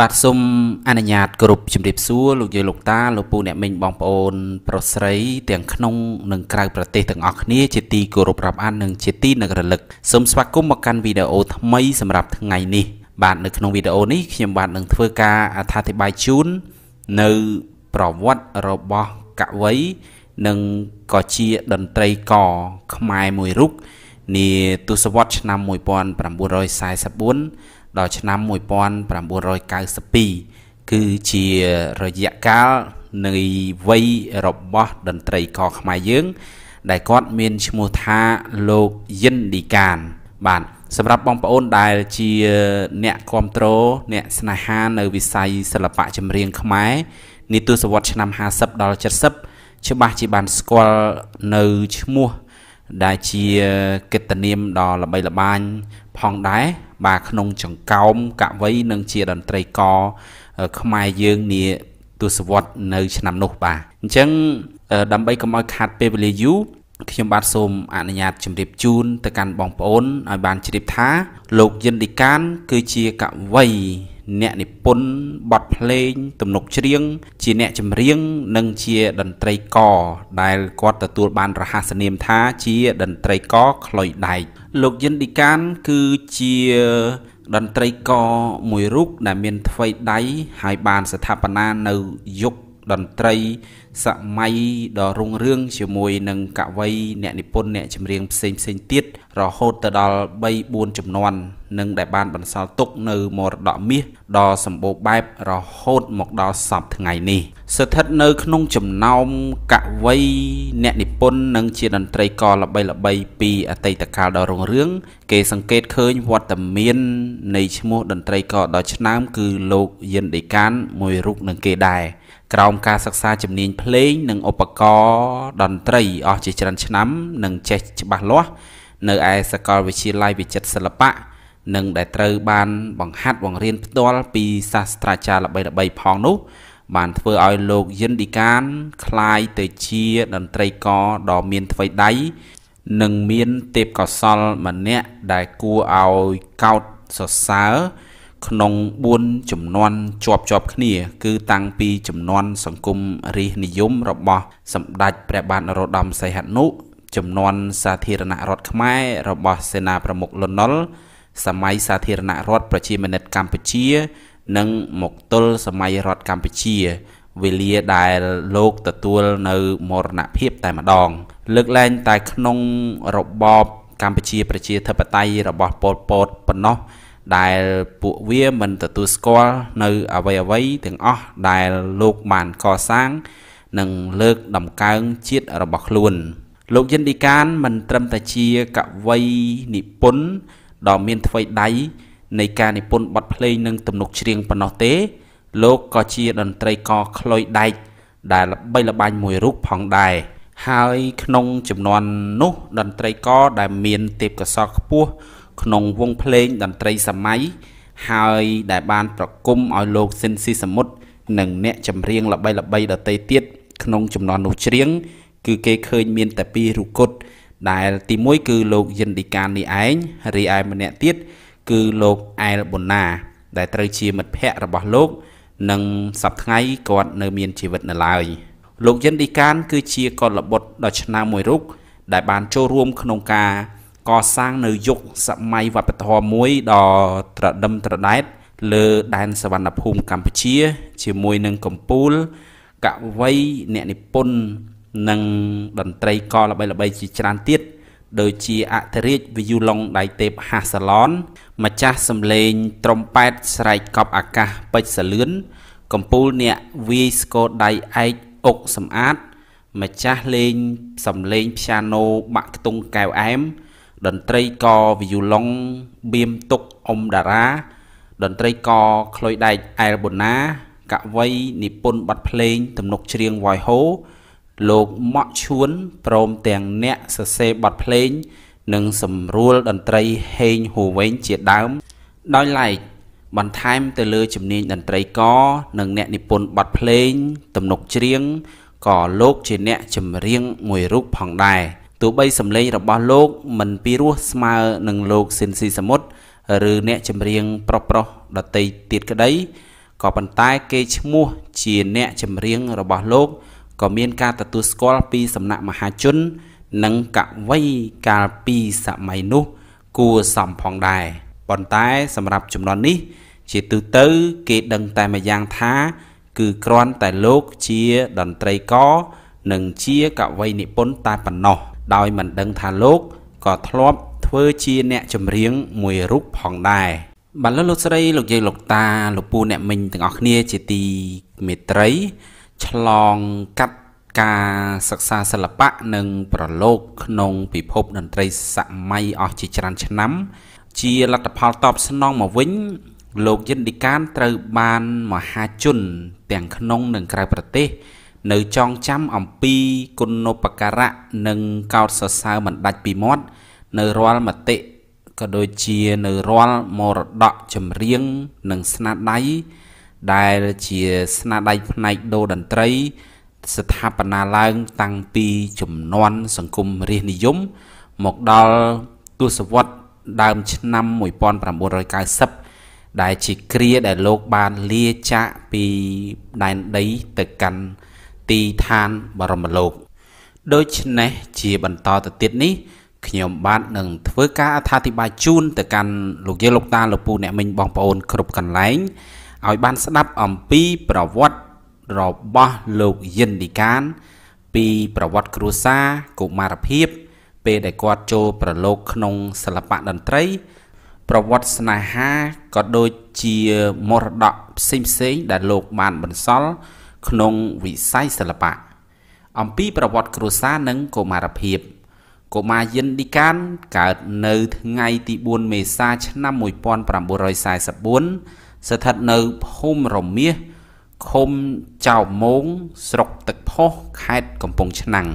បាទសូមអនុញ្ញាតគ្រប់ជំរាបសួរលោកយាយលោកតាលោកពូ អ្នកមីងបងប្អូនប្រុសស្រីទាំងក្នុងនិងក្រៅប្រទេសទាំងអស់គ្នាជាទីគោរពរាប់អាននិងជាទីនឹករលឹកសូមស្វាគមន៍មកកាន់វីដេអូថ្មីសម្រាប់ថ្ងៃនេះ បាទនៅក្នុងវីដេអូនេះខ្ញុំបាទនឹងធ្វើការអត្ថាធិប្បាយជូននៅប្រវត្តិរបស់កវីនិងក៏ជាតន្ត្រីករខ្មែរមួយរូបនាទសវត្សរ៍ឆ្នាំ1944ដល់ឆ្នាំ1992គឺជារយៈកាលនៃវ័យរបស់តន្ត្រីករខ្មែរយើង ដែលគាត់មានឈ្មោះថាលោកយិនឌីកាន បាទសម្រាប់បងប្អូនដែលជា អ្នកគ្រប់គ្រងអ្នកស្នេហានៅវិស័យសិល្បៈចម្រៀងខ្មែរនាទសវត្សឆ្នាំ50ដល់70ច្បាស់ជាបានស្គាល់នៅឈ្មោះ ដែលជាកិត្តិនាមដ៏ល្បីល្បាញផងដែរបាទក្នុង ចង្កោមកវីនិងជាតន្ត្រីករខ្មែរយើងនាទសវត្សនៅ ឆ្នាំនោះបាទអញ្ចឹងដើម្បីកុំឲ្យខាត់ពេលវេលាយូរខ្ញុំបាទសូមអនុញ្ញាតជម្រាបជូន ទៅកាន់បងប្អូនឲ្យបានជ្រាបថា លោកយិនឌីកាន គឺជាកវីអ្នកនិពន្ធបទភ្លេង ទំនុកច្រៀងជាអ្នកចម្រៀងនិងជាតន្ត្រីករដែលគាត់ទទួលបានរហស្សនាមថាជាតន្ត្រីករខ្លុយដែកលោកយិនឌីកានគឺជាតន្ត្រីករមួយរូបដែលមានថ្វីដៃហើយបានស្ថាបនានៅយុគតន្ត្រីសម័យដ៏រុងរឿងជាមួយនឹងកវីអ្នកនិពន្ធអ្នកចម្រៀងផ្សេងផ្សេងទៀតរហូតទៅដល់3 4ចំនួននឹងដែលបានបន្សល់ទុកនៅមរតកមាសដ៏សម្បូរបែបរហូតមកដល់សពថ្ងៃនេះ ស្ថិតនៅក្នុងចំណោមកវីអ្នកនិពន្ធនិងជាតន្ត្រីករល្បីល្បីពីអតីតកាលដ៏រុងរឿងគេសង្កេតឃើញវត្តមាននៃឈ្មោះតន្ត្រីករដ៏ឆ្នើមគឺលោកយិនដេកានមួយរូបនឹងគេដែរក្រោមការសិក្សាជំនាញភ្លេងនិងឧបករណ៍តន្ត្រីអស់ជាច្រើន ឆ្នាំ និងចេះច្បាស់លាស់ នៅឯសាកលវិទ្យាល័យវិចិត្រសិល្បៈនិងដែលត្រូវបានបង្ហាត់បង្រៀនផ្ទាល់ពីសាស្ត្រាចារ្យល្បីៗផងនោះ បានធ្វើឲ្យលោកយិនឌីកានคล้ายទៅជាតន្ត្រីករដ៏មានថ្វីដៃនិងមានទេពកោសល្យម្នាក់ដែលគួរឲ្យកោតសរសើរក្នុង4ចំនួនជាប់ជាប់គ្នា គឺតាំងពីចំនួនសង្គមរាជនិយម របស់ សម្ដេចព្រះបាទនរោត្តមសីហនុចំនួនសាធារណរដ្ឋខ្មែររបស់សេនាប្រមុខលន់នល់សម័យសាធារណរដ្ឋប្រជាមានិតកម្ពុជា និងមកទល់សម័យរដ្ឋកម្ពុជាវេលាដែលលោកទទួល នៅមរណភាពតែម្ដង លើកឡើងតែក្នុងរបបកម្ពុជា ប្រជាធិបតេយ្យរបស់ប៉ុលពតប៉ុណ្ណោះដែលពួកវាមិនទទួលស្គាល់នៅអ្វីអ្វីទាំងអស់ដែលលោកបានកសាងនិងលើកដំកើងជាតិរបស់ខ្លួនលោកយិនឌីកាន មិនត្រឹមតែជាកវីនិពន្ធដ៏មានថ្វីដៃនៃការនិពន្ធបទភ្លេងនិងទំនុកច្រៀងប៉ុណ្ណោះទេ លោកក៏ជាតន្ត្រីករខ្លុយដែកដែលល្បីល្បាញមួយរូបផងដែរហើយក្នុងចំនួននោះតន្ត្រីករដែលមានទេពកោសល្យខ្ពស់ក្នុងវងភ្លេងតន្ត្រីសម័យហើយ ដែលបានប្រគំឲ្យលោកស៊ិនស៊ីសមុទ្រនិងអ្នកចម្រៀងល្បីល្បីដទៃទៀតក្នុងចំនួននោះច្រៀងគឺគេឃើញមានតែពីររូបគត់ដែលទី1គឺលោកយិនឌីកានេះឯងរីឯម្នាក់ទៀតគឺលោកអែលប៊ូណា ដែលត្រូវជាមិត្តភ័ក្តិរបស់លោកនិងសប្ថ្ងៃគាត់ នៅមានជីវិតនៅឡើយលោកយិនឌីកាន គឺជាកុលបុត្រដ៏ឆ្នើមមួយរូបដែលបាន ចូលរួម ក្នុងការកសាងនៅយុគសម័យវប្បធម៌មួយដ៏ត្រដឹមត្រដែតលើដែនសវណ្ណភូមិកម្ពុជា ជាមួយនឹងកម្ពុជាកវីអ្នកនិពន្ធនិងតន្ត្រីករល្បីៗជាច្រើនទៀតដូចជាអធិរាជវិយូឡុងដៃទេពហាសាឡនម្ចាស់សំឡេងត្រុំប៉ែតស្រែកកប់អាកាសពេជ្រសលឿនកំពូលអ្នកវាយស្គរដៃឯកអុកសំអាតម្ចាស់លេងសំឡេងព្យ៉ាណូបាក់ខ្ទង់កែវអែមតន្ត្រីកវីយូឡុងបៀមទុកអ៊ំតារាតន្ត្រីកក្លុយដែកអែលបូណាកវីនិពន្ធបទភ្លេង ទំនុកច្រៀងវ៉ៃហូលោកម៉ាក់ឈួនព្រមទាំងអ្នកសរសេរបទភ្លេងនិងសម្រួលតន្ត្រីហេងហូវែងជាដើមដោយឡែកបន្ថែមទៅលើជំនាញតន្ត្រីកនិងអ្នកនិពន្ធបទភ្លេងទំនុកច្រៀងក៏លោកជាអ្នកចម្រៀងមួយរូបផងដែរ។ទោះបីសម្លេងរបស់លោកមិនពីរោះស្មើនឹងលោកស៊ិនស៊ីសមុទ្រឬអ្នកចម្រៀងប្រុសប្រុសដតីទៀតក្តីក៏ប៉ុន្តែគេឈ្មោះ ជាអ្នកចម្រៀងរបស់លោកក៏មាន ការទទួលស្គាល់ពីសំណាក់មហាជន និងកវីកាលពីសម័យនោះ គួរសមផងដែរប៉ុន្តែសម្រាប់ចំនួននេះជាទូទៅ គេដឹងតែម្យ៉ាងថាគឺគ្រាន់តែលោកជាតន្ត្រីករនិងជាកវីនិពន្ធតែប៉ុណ្ណោះ។ដោយមិនដឹងថាលោកក៏ធ្លាប់ធ្វើជាអ្នកចម្រៀងមួយរូបផងដែរបាទលោកលោកស្រីលោកយាយលោកតាលោកពូអ្នកមិញទាំងអស់គ្នា ជាទីមេត្រីឆ្លងកាត់ការសិក្សាសិល្បៈនិងប្រឡូកក្នុងពិភពតន្ត្រីសម័យអស់ជាច្រើនឆ្នាំ ជាលទ្ធផលតបស្នងមកវិញ លោកយិនឌីកានត្រូវបានមហាជន ទាំងក្នុងនិងក្រៅប្រទេសនៅចងចាំអំពីគុណូបការៈនិងកោតសរសើរមិនដាច់ពីមាត់នៅរាល់មតិក៏ដូចជានៅរាល់មរតកចម្រៀងនិងស្នាដៃដែលជាស្នាដៃផ្នែកដូរតន្ត្រី ស្ថាបនាឡើងតាំងពីជំនាន់សង្គមរាជនិយមមកដល់ទសវត្សរ៍ដើមឆ្នាំ1990ដែលជាគ្រាដែលលោកបានលាចាកពីដែនដីទៅកាន់ទីឋានបរមលោក ដូច្នេះ ជាបន្តទៅទៀតនេះខ្ញុំបាទនឹងធ្វើការអត្ថាធិប្បាយជូនទៅកាន់លោកយាយលោកតាលោកពូអ្នកមិញបងប្អូន គ្រប់កន្លែងឲ្យបានស្ដាប់អំពីប្រវត្តិរបស់លោកយិនឌីកាន ពីប្រវត្តិគ្រួសារកុមារភាព ពេលដែលគាត់ចូលប្រឡូកក្នុងសិល្បៈតន្ត្រី ប្រវត្តិស្នេហាក៏ដូចជាមរតកផ្សេងៗដែលលោកបានបន្សល់ក្នុងវិស័យសិល្បៈអំពី ប្រវត្តិគ្រួសារនិងកុមារភាពកុមារយិនឌីកាន កើតនៅថ្ងៃទី4មេសាឆ្នាំ1944ស្ថិតនៅភូមិរមៀសឃុំចៅមោងស្រុកទឹកផុសខេត្តកំពង់ឆ្នាំង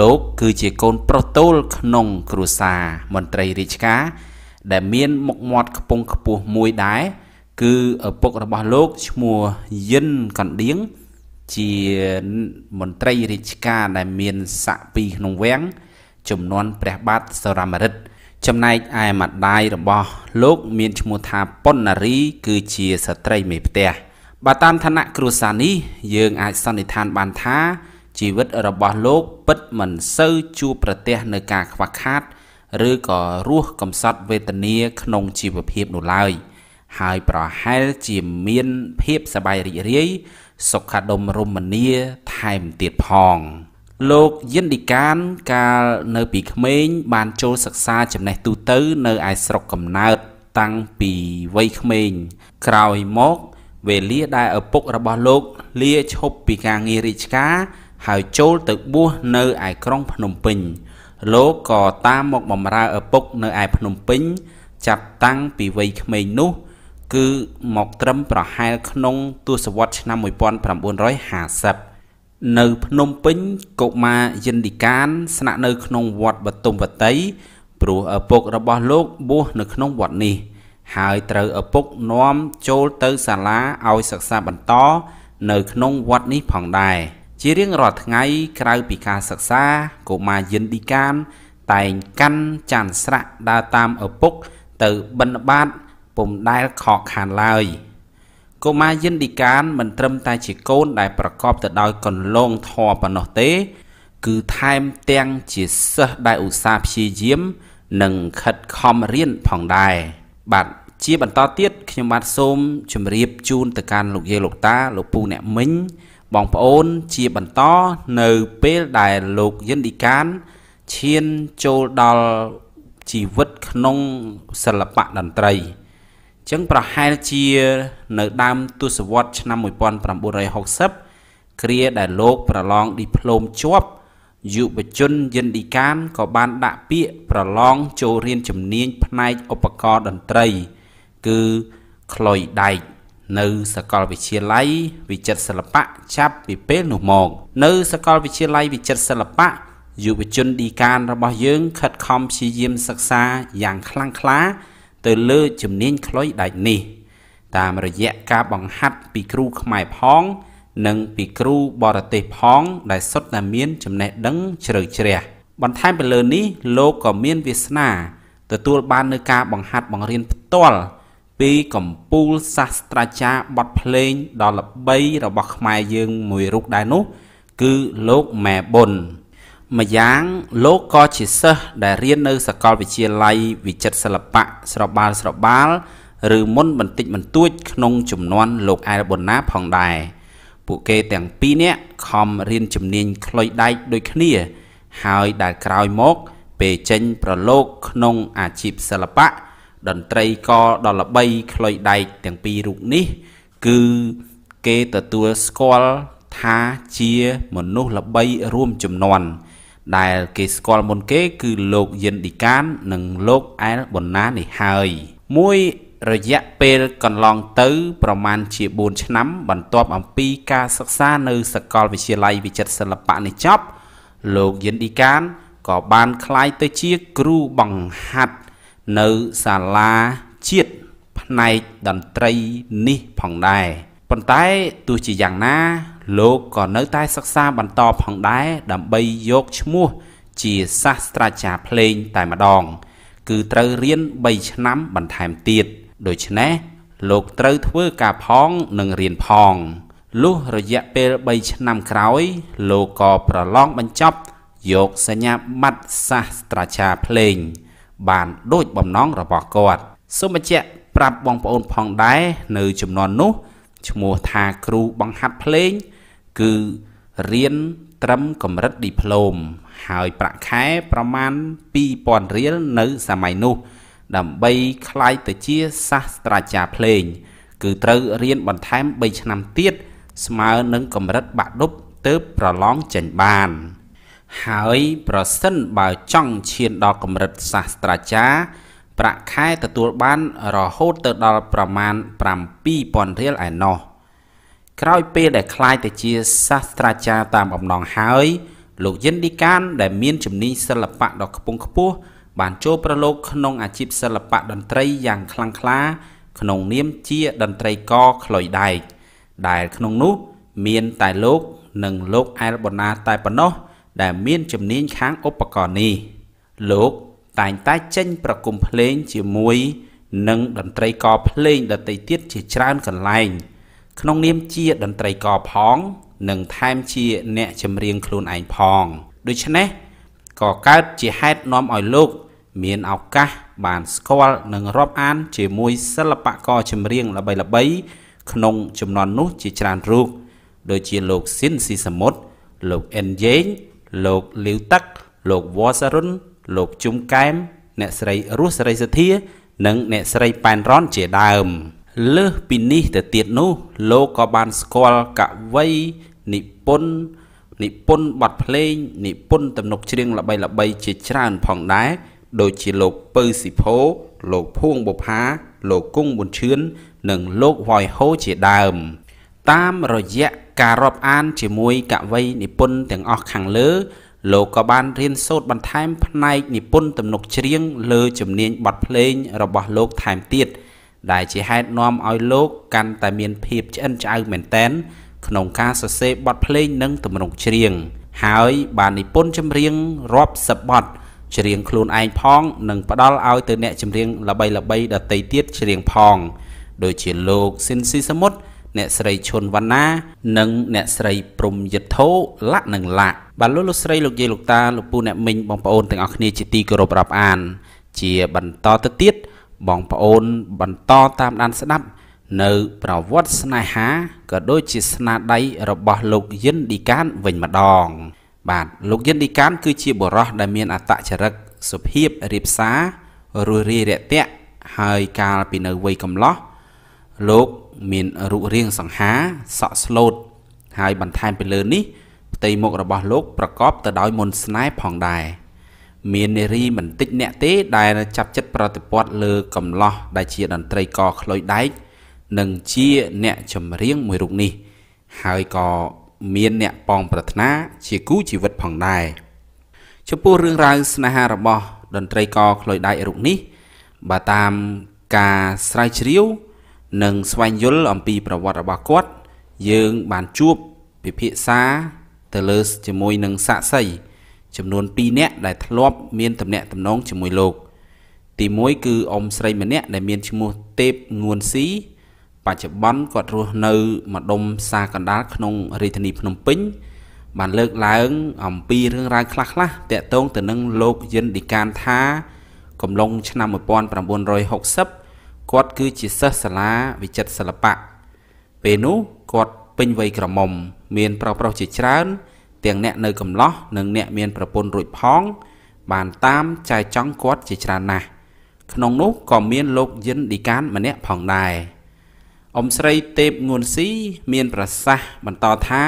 លោកគឺជាកូនប្រុសតូលក្នុងគ្រួសារមន្ត្រីរាជការ ដែលមានមុខមាត់ខ្ពង់ខ្ពស់មួយដែរគឺឪពុករបស់លោកឈ្មោះយិនកណ្ដៀងជាមន្ត្រីរាជការដែលមានស័ក្តិពីរក្នុងវាំងចំនួនព្រះបាទសរមរិទ្ធចំណែកឯម្ដាយរបស់លោកមានឈ្មោះថាប៉ុននារី គឺជាស្ត្រី មេ ផ្ទះបើតាមឋានៈគ្រួសារនេះយើង អាចសន្និដ្ឋានបានថាជីវិតរបស់លោក ពិតមិនសូវជួបប្រទះនៅការ ខ្វះខាតឬក៏រស់កំសត់វេទនាក្នុងជីវភាពនោះឡើយ។ហើយប្រហែលជាមានភាពសប្បាយរីករាយសុខដុមរមនាថែមទៀតផង លោកយិនឌីកានកាលនៅពីក្មេងបានចូលសិក្សាចំណេះទូទៅ នៅឯស្រុកកំណើតតាំងពីវ័យក្មេងក្រោយមកវេលាដែលឪពុករបស់លោកលាឈប់ពីការងាររាជការ ហើយចូលទៅបួសនៅឯក្រុងភ្នំពេញលោកក៏តាមមកបម្រើឪពុក នៅឯភ្នំពេញចាប់តាំងពីវ័យក្មេងនោះគឺមកត្រឹមប្រហែលក្នុង ទសវត្សរ៍ឆ្នាំ1950នៅភ្នំពេញកុមារយិន្តិកានស្នាក់នៅក្នុងវត្តបទុមវតីព្រោះឪពុករបស់លោកបួសនៅក្នុងវត្តនេះ ហើយត្រូវឪពុកនាំចូលទៅសាលាឲ្យសិក្សាបន្តនៅក្នុងវត្តនេះផងដែរជារៀងរាល់ថ្ងៃក្រៅពីការសិក្សាកុមារយិន្តិកាន តែងកាន់ចានស្រាក់ដើរតាមឪពុកទៅបិណ្ឌបាតពុំដែលខកខានឡើយកុមារយិនឌីកាន មិនត្រឹមតែជាកូនដែលប្រកបទៅដោយកន្លងធម៌ប៉ុណ្ណោះទេ គឺថែមទាំងជាសិស្សដែលឧស្សាហ៍ព្យាយាមនិងខិតខំរៀនផងដែរបាទជាបន្តទៀតខ្ញុំបាទសូមជម្រាបជូនទៅកាន់លោកយាយលោកតា លោកពូអ្នកមិញបងប្អូន ជាបន្តនៅពេលដែលលោកយិនឌីកានឈានចូលដល់ជីវិតក្នុងសិល្បៈតន្ត្រីចឹងប្រហែលជា នៅដើមទសវត្សឆ្នាំ1960គ្រាដែលលោកប្រឡងឌីប្លូមជាប់យុវជនយិនឌីកានក៏បានដាក់ពាក្យប្រឡងចូលរៀនជំនាញផ្នែកឧបករណ៍តន្ត្រីគឺក្លុយដែកនៅសាកលវិទ្យាល័យវិចិត្រសិល្បៈចាប់ពីពេលនោះមកនៅសាកលវិទ្យាល័យវិចិត្រសិល្បៈយុវជនឌីកានរបស់យើង ខិតខំព្យាយាមសិក្សាយ៉ាងខ្លាំងក្លាទៅលើជំនាញខ្លុយដាច់នេះ តាមរយៈការបង្ហាត់ពីគ្រូខ្មែរផង និងពីគ្រូបរទេសផង ដែលសុទ្ធតែមានចំណេះដឹង ជ្រៅជ្រះ បន្ថែមពីលើនេះលោកក៏មានវាសនាទទួលបាននៅការបង្ហាត់បង្រៀនផ្ទាល់ពីកម្ពូលសាស្ត្រាចារ្យបទភ្លេងដ៏ល្បីរបស់ខ្មែរយើងមួយរូបដែរនោះគឺលោកម៉ែប៊ុនម្យ៉ាងលោកក៏ជាសិស្សដែលរៀននៅសាកលវិទ្យាល័យវិចិត្រសិល្បៈស្របាលស្របាលឬ មុនបន្តិចបន្តួចក្នុងចំនួនលោកអែលប៊ុនណាផងដែរពួកគេទាំងពីរនាក់ខំរៀនជំនាញខ្លុយដែកដូចគ្នា ហើយដែលក្រោយមកពេលចេញប្រឡូកក្នុង អាជីពសិល្បៈតន្ត្រីក៏ដល់ល្បី ខ្លុយដែកទាំងពីររូបនេះ គឺគេទទួលស្គាល់ថាជាមនុស្សល្បីរួមចំនួនដែលគេស្គាល់មុនគេគឺលោកយិនឌីកាន និងលោកអែលប៊ុនណានេះហើយ មួយរយៈពេលកន្លងទៅ ប្រមាណជា4ឆ្នាំបន្ទាប់អំពីការសិក្សានៅសាកលវិទ្យាល័យវិចិត្រសិល្បៈនេះចប់ លោកយិនឌីកានក៏បានក្លាយទៅជាគ្រូបង្ហាត់នៅសាលាជាតិផ្នែកតន្ត្រីនេះផងដែរប៉ុន្តែទោះជាយ៉ាងណាលោកក៏នៅតែសិក្សាបន្តផងដែរដើម្បីយកឈ្មោះ ជាសាស្ត្រាចារ្យភ្លេងតែម្ដង គឺត្រូវរៀន3ឆ្នាំបន្ថែមទៀតដូច្នេះលោកត្រូវធ្វើការផងនិងរៀនផងលុះរយៈពេល3ឆ្នាំក្រោយលោកក៏ប្រឡងបញ្ចប់យកសញ្ញាបត្រសាស្ត្រាចារ្យភ្លេងបានដូចបំណងរបស់គាត់សូមបញ្ជាក់ប្រាប់បងប្អូនផងដែរនៅចំនួននោះ ឈ្មោះថាគ្រូបង្ហាត់ភ្លេងគឺរៀនត្រឹមកម្រិតឌីប្លូមហើយប្រាក់ខែប្រមាណ2000រៀលនៅសម័យនោះ ដើម្បីក្លាយទៅជាសាស្ត្រាចារ្យភ្លេងគឺត្រូវរៀនបន្ថែម3ឆ្នាំទៀតស្មើនឹងកម្រិតបាក់ឌុបទៅប្រឡងចេញបាន ហើយប្រសិនបើចង់ឈានដល់កម្រិតសាស្ត្រាចារ្យប្រាក់ខែទទួលបានរហូតទៅដល់ប្រមាណ7000រៀលឯណោះ។ក្រោយពេលដែលក្លាយទៅជាសាស្ត្រាចារ្យតាមបំណងហើយ លោកយិនឌីកានដែលមានជំនាញសិល្បៈដ៏ខ្ពង់ខ្ពស់បានចូលប្រឡូកក្នុងអាជីពសិល្បៈតន្ត្រីយ៉ាងខ្លាំងក្លា ក្នុងនាមជាតន្ត្រីករខ្លុយដែកដែលក្នុងនោះ មានតែលោក និងលោកអែលបូណាតែប៉ុណ្ណោះដែលមានជំនាញខាងឧបករណ៍នេះលោកតែងតែចេញប្រគំភ្លេងជាមួយនឹងតន្ត្រីករភ្លេងដទៃទៀតជាច្រើនកន្លែង។ក្នុងនាមជាតន្ត្រីករផង និងថែមជា អ្នកចម្រៀង ខ្លួនឯងផងដូច្នេះក៏កើតជាហេតុនាំឲ្យលោក មានឱកាសបានស្គាល់និងរាប់អាន ជាមួយសិល្បករចម្រៀងល្បីៗក្នុងចំនួននោះជាច្រើនរូបដូចជាលោកស៊ិនស៊ីសមុទ្រលោកអិនយេងលោកលីវតាក់លោកវ៉ាសារុនលោកជុំកែម អ្នកស្រីរស់សេរីសធានិងអ្នកស្រីប៉ែនរ៉នជាដើម។លើសពីនេះទៅទៀតនោះលោកក៏បានស្គាល់កវីនិពន្ធនិពន្ធបទភ្លេងនិពន្ធទំនុកច្រៀងល្បីៗជាច្រើនផងដែរ ដូចជាលោកពៅស៊ីផូលោកភួងបុផាលោកគង់ប៊ុនឈឿននិងលោកវ៉ៃហូជាដើម តាមរយៈការរាប់អានជាមួយកវីនិពន្ធទាំងអស់ខាងលើលោកក៏បានរៀនសូត្របន្ថែមផ្នែកនិពន្ធទំនុកច្រៀងលើជំនាញបទភ្លេងរបស់លោកថែមទៀត។ដែលជាហេតុនាំឲ្យលោកកាន់តែមានភាពឆ្អិនឆ្អៅមែនតែន ក្នុងការសរសេរបទភ្លេងនិងទម្រង់ច្រៀងហើយ បាននិពន្ធចម្រៀងរាប់សិបបទច្រៀងខ្លួនឯងផង និងផ្ដល់ឲ្យទៅអ្នកចម្រៀងល្បីៗដទៃទៀតច្រៀងផងដូចជាលោកស៊ីនស៊ីសមុទ្រអ្នកស្រីឈុនវណ្ណា និង អ្នកស្រីព្រំយិទ្ធោលៈនិងលៈបាទលោកលោកស្រីលោកយាយលោកតាលោកពូអ្នកមីងបងប្អូនទាំងអស់គ្នាជាទីគោរពរាប់អាន ជាបន្តទៅទៀតទៀតបងប្អូន បន្តតាមដានស្ដាប់នៅប្រវត្តិស្នេហាក៏ដូចជាស្នាដៃរបស់ លោកយិនឌីកានវិញម្ដង បាទលោកយិនឌីកាន គឺជាបុរសដែលមានអត្តចរិតសុភាពរៀបសាររួសរាយរាក់ទាក់ហើយកាលពីនៅវ័យកំឡោះលោកមានរូបរាងសង្ហាសក់ស្លូត ហើយបន្ថែមពីលើនេះផ្ទៃមុខរបស់លោក ប្រកបទៅដោយមន្តស្នេហ៍ផងដែរមាននារីមិនតិចអ្នកទេដែលចាប់ចិត្តប្រតិពត្តិលើកំឡោះដែលជាតន្ត្រីករខ្លុយដែកនិងជាអ្នកចម្រៀងមួយរូបនេះ ហើយក៏មានអ្នកបងប្រាថ្នា ជាគូជីវិតផងដែរចំពោះរឿងរ៉ាវស្នេហារបស់តន្ត្រីករខ្លុយដែករូបនេះបើតាមការស្រាវជ្រាវនិងស្វែងយល់អំពី ប្រវត្តិរបស់គាត់យើងបានជួបពិភាក្សា ទៅលើ ជាមួយនឹងសាក់សីចំនួន2នាក់ដែលធ្លាប់មានទំនាក់ទំនងជាមួយលោក ទី1គឺអ៊ំស្រីម្នាក់ដែលមានឈ្មោះទេពងួនស៊ីបច្ចុប្បន្នគាត់រស់នៅ ម្ដុំផ្សារកណ្ដាលក្នុងរាជធានីភ្នំពេញបានលើកឡើង អំពីរឿងរ៉ាវខ្លះៗតាក់ទងទៅនឹងលោកយិនឌីកានថា កំឡុងឆ្នាំ1960គាត់គឺជាសិស្សសាលាវិចិត្រសិល្បៈពេលនោះគាត់ពេញវ័យក្រមុំមានប្រុសប្រុសជាច្រើនទាំងអ្នកនៅកំឡោះនិងអ្នកមានប្រពន្ធរួចផងបានតាមចែកចង់គាត់ជាច្រើនណាស់ក្នុងនោះក៏មានលោកយិនឌីកានម្នាក់ផងដែរអ៊ំស្រីទេពងួនស៊ីមានប្រសាសន៍បន្តថា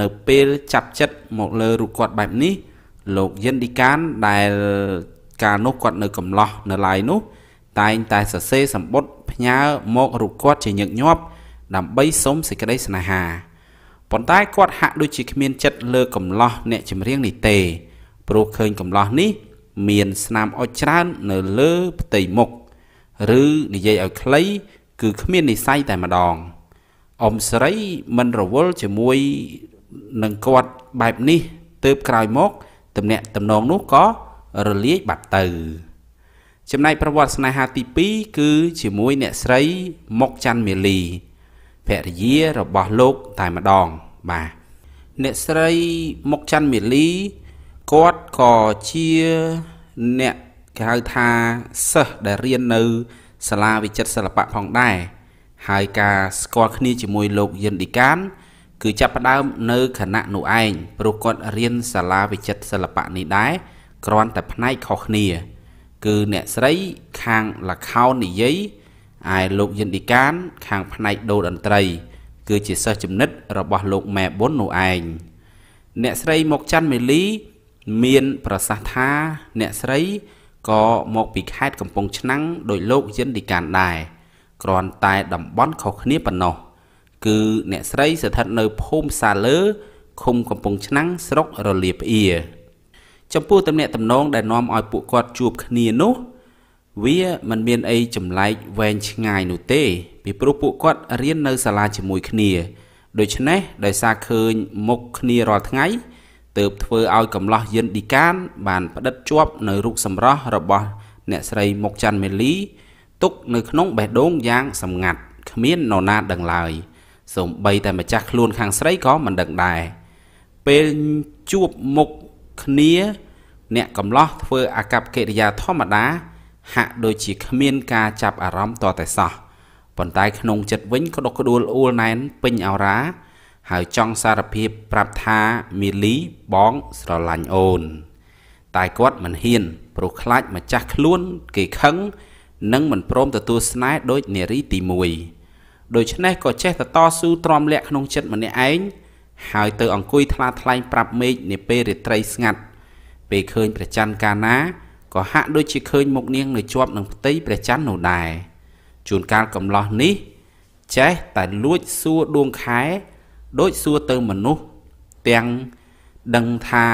នៅពេលចាប់ចិត្តមកលើរូបគាត់បែបនេះ លោកយិនឌីកានដែលកាលនោះគាត់នៅកំឡោះនៅឡាយនោះ តែងតែសរសេរសម្បុតផ្ញើមករូបគាត់ជាញឹកញាប់ដើម្បីសុំសេចក្តីស្នេហាប៉ុន្តែគាត់ហាក់ដូចជាគ្មានចិត្តលើកំឡោះអ្នកចម្រៀងនេះទេ ព្រោះឃើញកំឡោះនេះ មានស្នាមអុចច្រើននៅលើផ្ទៃមុខឬនិយាយឲ្យខ្លីគឺគ្មាននិស័យតែម្ដងអ៊ំស្រីមិនរវល់ជាមួយនឹងគាត់បែបនេះទៅក្រោយមកតំណាក់តំណងនោះក៏រលាយបាត់ទៅ ចំណែកប្រវត្តិស្នេហាទី2គឺជាមួយអ្នកស្រីមុកច័ន្ទមេលីភរិយារបស់លោកតែម្ដងបាទអ្នកស្រីមុកច័ន្ទមាលីគាត់ក៏ជាអ្នកគេហៅថាសិស្សដែលរៀននៅសាលាវិចិត្រសិល្បៈផងដែរហើយការស្គាល់គ្នាជាមួយលោកយិនឌីកាន គឺចាប់ផ្ដើមនៅគណៈនោះឯងព្រោះគាត់រៀនសាលាវិចិត្រសិល្បៈនេះដែរគ្រាន់តែផ្នែកខុសគ្នា គឺអ្នកស្រីខាងលខោននិយាយឯលោកយិនឌីកាន ខាងផ្នែកដូរតន្ត្រី គឺជាសិស្សចំណិតរបស់ លោកម៉ែប៊ុននោះឯងអ្នកស្រីមកច័ន្ទមេលី មានប្រសាសន៍ថាអ្នកស្រីក៏មកពីខេត្តកំពង់ឆ្នាំងដោយ លោកយិនឌីកានដែរគ្រាន់តែតំបន់ខុសគ្នាប៉ុណ្ណោះគឺអ្នកស្រីស្ថិតនៅ ភូមិសាលើឃុំកំពង់ឆ្នាំងស្រុករលាផ្អៀចំពោះតំណែងតំណងដែលនាំឲ្យពួកគាត់ជួបគ្នានោះវាមិនមានអីចម្លែកវែងឆ្ងាយនោះទេ ពីព្រោះពួកគាត់រៀននៅសាលាជាមួយគ្នាដូច្នេះដោយសារឃើញមុខគ្នារាល់ថ្ងៃទើបធ្វើឲ្យកំឡោះយិនឌីកាន បានផ្ដិតជាប់នៅ រូបសម្រស់របស់ អ្នកស្រីមុកច័ន្ទមេលីទុកនៅក្នុងបេះដូងយ៉ាងសម្ងាត់គ្មាននរណាដឹងឡើយសូម្បីតែម្ចាស់ខ្លួនខាងស្រីក៏មិនដឹងដែរពេលជួបមុខគ្នា អ្នកកំឡោះធ្វើ អាកប្បកិរិយាធម្មតាហាក់ដូចជាគ្មានការចាប់អារម្មណ៍តតែសោះប៉ុន្តែក្នុងចិត្តវិញក្តុកក្តួលអួលណែនពេញអរ៉ាហើយចង់សារភាពប្រាប់ថាមីលីបងស្រឡាញ់អូន តែគាត់មិនហ៊ានព្រោះខ្លាចម្ចាស់ខ្លួនគេខឹងនិងមិនព្រមទទួលស្នេហ៍ដោយនារីទី1ដូច្នេះក៏ចេះតែតស៊ូទ្រាំលាក់ក្នុងចិត្តម្នាក់ឯងហើយទៅអង្គុយថ្លាថ្លែងប្រាប់មេឃនាពេលរាត្រីស្ងាត់ ពេលឃើញព្រះច័ន្ទកាលណាក៏ហាក់ដូចជាឃើញមុខនាងនៅជាប់នឹងផ្ទៃព្រះច័ន្ទនោះដែរជួនកាលកំឡោះនេះ ចេះតែលួចសួរដួងខែដូចសួរទៅមនុស្សទាំងដឹងថា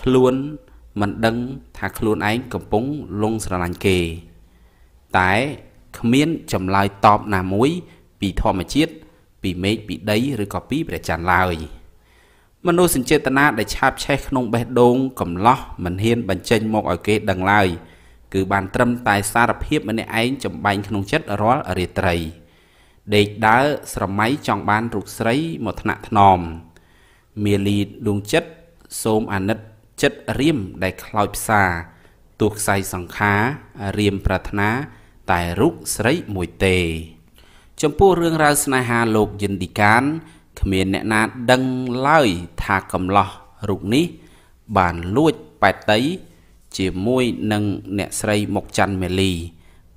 ខ្លួនមិនដឹងថាខ្លួនឯងកំពុងលងស្រឡាញ់គេ តែគ្មានចម្លើយតបណាមួយ ពីធម្មជាតិពីមេឃពីដីឬក៏ពីព្រះច័ន្ទឡើយ។មនុស្សសេចក្ដីដែលឆាបឆេះក្នុងបេះដូងកំឡោះមិនហ៊ានបញ្ចេញមកឲ្យគេដឹងឡើយគឺបានត្រឹមតែសារភាពម្នាក់ឯងចំបាញ់ក្នុងចិត្តរាល់រាត្រីដេកដើរស្រមៃចង់បានរូបស្រីមកថ្នាក់ថ្នមមាលីដួងចិត្តសូមអាណិតចិត្តរៀមដែលខ្លោចផ្សា ទោះខ្សែសង្ខារៀមប្រាថ្នាតែរូបស្រីមួយទេ ចំពោះរឿងរ៉ាវស្នេហាលោកយិនឌីកានគ្មានអ្នកណាដឹងឡើយថាកំឡោះរូបនេះ បានលួចប៉ែតតីជាមួយនឹងអ្នកស្រីមុកច័ន្ទមេលី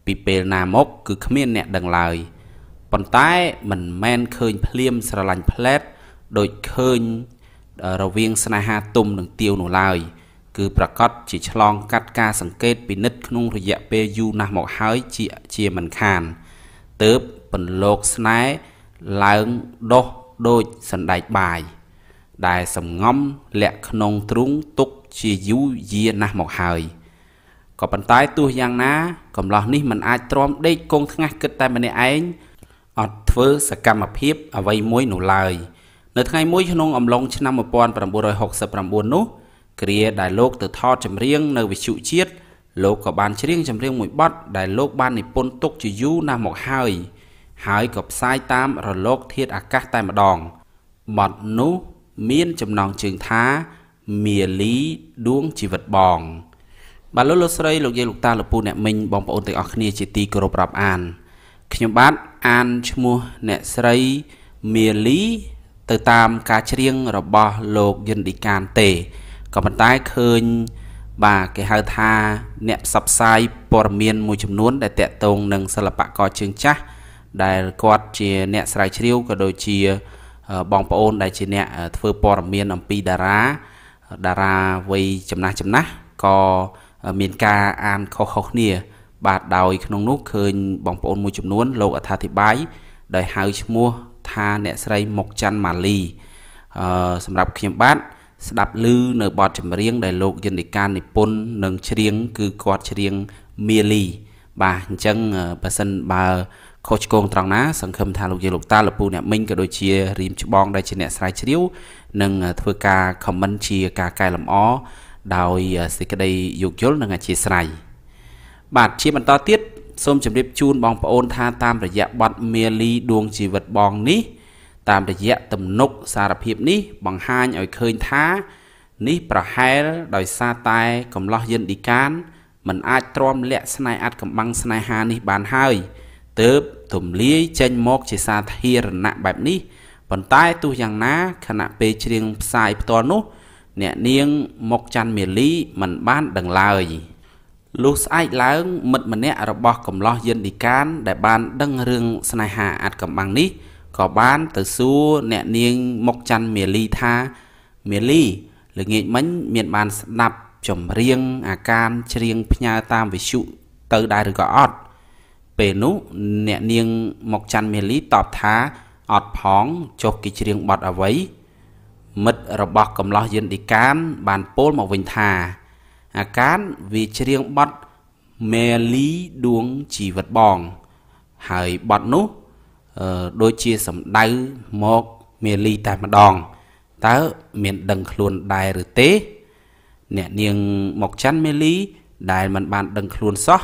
ពីពេលណាមក គឺគ្មានអ្នកដឹងឡើយប៉ុន្តែមិនមែនឃើញភ្លាមស្រឡាញ់ផ្លែតដូចឃើញរវាងស្នេហាទុំនឹងទាវនោះឡើយគឺ ប្រកាសជាឆ្លងកាត់ការសង្កេតពិនិត្យក្នុងរយៈពេលយូរណាស់មកហើយ ជាជាមិនខានទើបពន្លកស្នេហ៍ឡើងដុះដូចសណ្ដែកបាយដែលសំងំលាក់ក្នុងទ្រូងទុកជាយូរយារណាស់មកហើយក៏ប៉ុន្តែទោះយ៉ាងណា កំឡោះនេះมันអាចទ្រាំដេកគង់ថ្ងាស់គិតតែម្នាក់ឯងអត់ធ្វើសកម្មភាព អ្វីមួយនោះឡើយនៅថ្ងៃមួយក្នុងអំឡុងឆ្នាំ1969នោះគ្រាដែលលោកទៅថតចម្រៀងនៅវិទ្យុជាតិលោកក៏បានច្រៀងចម្រៀងមួយបទដែលលោកបាននិពន្ធទុកជាយូរណាស់មកហើយ។ហើយក៏ផ្សាយតាមរលក ធាតុអាកាសតែម្ដងបទនោះមានចំណងជើងថាមាលីដួងជីវិតបងបាទលោកលោកស្រីលោកយាយលោកតាលោកពូអ្នកមីងបងប្អូនទាំងអស់គ្នាជាទីគោរពរាប់អានខ្ញុំបាទអានឈ្មោះអ្នកស្រីមាលី ទៅតាមការច្រៀងរបស់លោកយិនឌីកានទេក៏ប៉ុន្តែឃើញបាទគេហៅថា អ្នកផ្សព្វផ្សាយព័ត៌មានមួយចំនួនដែលតកតងនឹងសិល្បករជើងចាស់ដែលគាត់ជាអ្នកស្រាវជ្រាវក៏ដូចជាបងប្អូនដែលជាអ្នកធ្វើព័ត៌មាន អំពីតារាតារាវ័យចំណាស់ចំណាស់ក៏មានការអានខុសៗគ្នា បាទដោយក្នុងនោះឃើញ បងប្អូនមួយចំនួន លោកអត្ថាធិប្បាយដោយហៅឈ្មោះ ថាអ្នកស្រីមុកច័ន្ទម៉ាលីអឺសម្រាប់ខ្ញុំបាទស្ដាប់ឮនៅបទចម្រៀងដែលលោកយន្តការ និពន្ធនិងច្រៀងគឺគាត់ច្រៀងមាលី បាទអញ្ចឹងបើសិនបើខុសឆ្គងត្រង់ណាសង្ឃឹមថាលោកយាយលោកតាលោកពូអ្នកមីងក៏ដូចជារៀមច្បងដែលជាអ្នកស្រាវជ្រាវនិងធ្វើការ comment ជាការកែលម្អដោយសេចក្តីយោគយល់និងអធិស្ស្រ័យបាទជាបន្តទៀតសូមជម្រាបជូនបងប្អូនថា តាម រយៈប័ណ្ណមាលីដួងជីវិតបងនេះតាមរយៈទំនុកសារភាពនេះ បង្ហាញឲ្យឃើញថា នេះប្រហែលដោយសារតែកំឡោះយិនឌីកាន មិនអាចទ្រាំលាក់ស្នេហ៍អាត់កំបាំងស្នេហានេះបានហើយទើបទម្លាយចេញមក ជាសាធារណៈបែបនេះប៉ុន្តែទោះយ៉ាងណាខណៈពេលច្រៀងផ្សាយផ្ទាល់នោះ អ្នកនាងមកច័ន្ទមាលីមិនបានដឹងឡើយលុះស្អែកឡើងមិត្តម្នាក់របស់កំឡោះយិនឌីកាន ដែលបានដឹងរឿងស្នេហាអាចកំបាំងនេះក៏បានទៅសួរអ្នកនាងមកច័ន្ទមាលីថាមាលីល្ងាចមិញមានបានស្ដាប់ចម្រៀងអាការច្រៀងផ្ញើតាមវិសុទៅដែរឬក៏អត់ពេលនោះអ្នកនាងមកច័ន្ទមេលីតបថាអត់ផងចុះគេច្រៀងបត់អ្វី មិត្តរបស់កំឡោះយិនឌីកាន បានពោលមកវិញថា អាកានវាច្រៀងបត់មេលីដួងជីវិតបង ហើយបត់នោះដូចជាសម្ដៅមកមេលីតែម្ដងតើមានដឹងខ្លួនដែរឬទេ អ្នកនាងមកច័ន្ទមេលីដែលមិនបានដឹងខ្លួនសោះ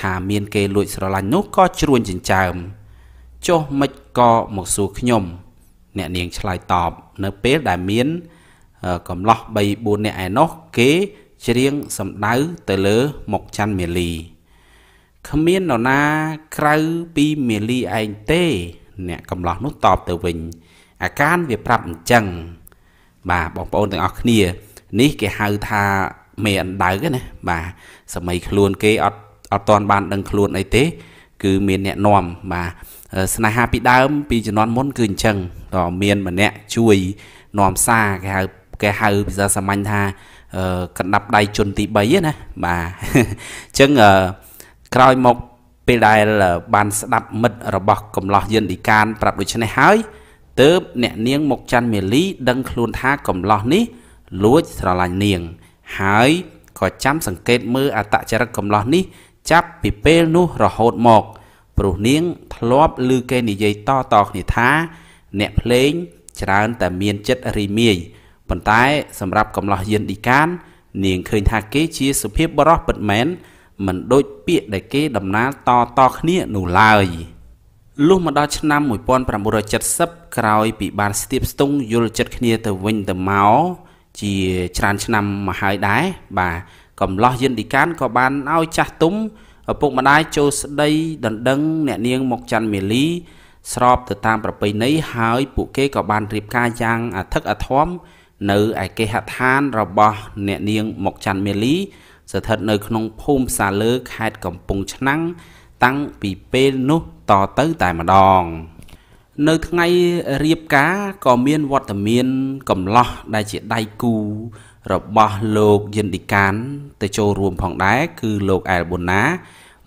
ថាមានគេលួចស្រឡាញ់នោះក៏ជ្រួញចិញ្ចើមចុះមិនក៏មកសួរខ្ញុំ អ្នកនាងឆ្លើយតបនៅពេលដែលមាន កំឡោះ3 4នាក់ឯណោះ គេច្រៀងសម្ដៅទៅលើមុខច័ន្ទមេលីគ្មាននរណាក្រៅពីមេលីឯងទេ អ្នកកំឡោះនោះតបទៅវិញអាការវាប្រាប់អញ្ចឹងបាទបងប្អូនទាំងអស់គ្នា នេះគេហៅថាមេអណ្ដៅណាបាទសម័យខ្លួនគេអត់អត់ទាន់បានដឹងខ្លួនអីទេ គឺមានអ្នកណំបាទស្នេហាពីដើម ពីជំនាន់មុន គឺអញ្ចឹងតមានម្នាក់ជួយណំសារគេហៅគេហៅភាសាសាមញ្ញថាកណ្ដាប់ដៃជនទី3ណាបាទអញ្ចឹងក្រោយមកពេលដែលបាន ស្ដាប់មិត្តរបស់កំឡោះយិនឌីកានប្រាប់ដូចនេះហើយទើបអ្នកនាងមកច័ន្ទមេលីដឹងខ្លួនថាកំឡោះនេះលួចស្រឡាញ់នាង ហើយក៏ចាំ សង្កេតមើលអតចរិតកំឡោះនេះចាប់ពីពេលនោះរហូតមកព្រោះនាងធ្លាប់ឮគេនិយាយតតគ្នាថា អ្នកភ្លេងច្រើនតែមានចិត្តរីមាយប៉ុន្តែសម្រាប់កំឡោះយានឌីកាន នាងឃើញថាគេជាសុភាពបរោះពិតមែនមិនដូចពាក្យដែលគេដំណាលតតគ្នានោះឡើយលុះមកដល់ឆ្នាំ1970ក្រោយពីបានស្ទាបស្ទង់យល់ចិត្តគ្នាទៅវិញទៅមកជាច្រើនឆ្នាំមកហើយដែរបាទកំឡោះយិនឌីកានក៏បានឲ្យចាស់ទុំឪពុកម្ដាយចូលស្ដីដណ្ដឹងអ្នកនាងមកច័ន្ទមេលី ស្របទៅតាមប្រពៃណីហើយពួកគេក៏បានរៀបការយ៉ាងអធិកអធមនៅឯគេហដ្ឋានរបស់អ្នកនាងមកច័ន្ទមេលី ស្ថិតនៅក្នុងភូមិសាលើខេត្តកំពង់ឆ្នាំងតាំងពីពេលនោះតទៅតែម្ដង នៅថ្ងៃរៀបការក៏មានវត្តមានកំឡោះដែលជាដៃគូរបស់លោកយិនឌីកាន ទៅចូលរួមផងដែរគឺលោកអែលប៊ូណា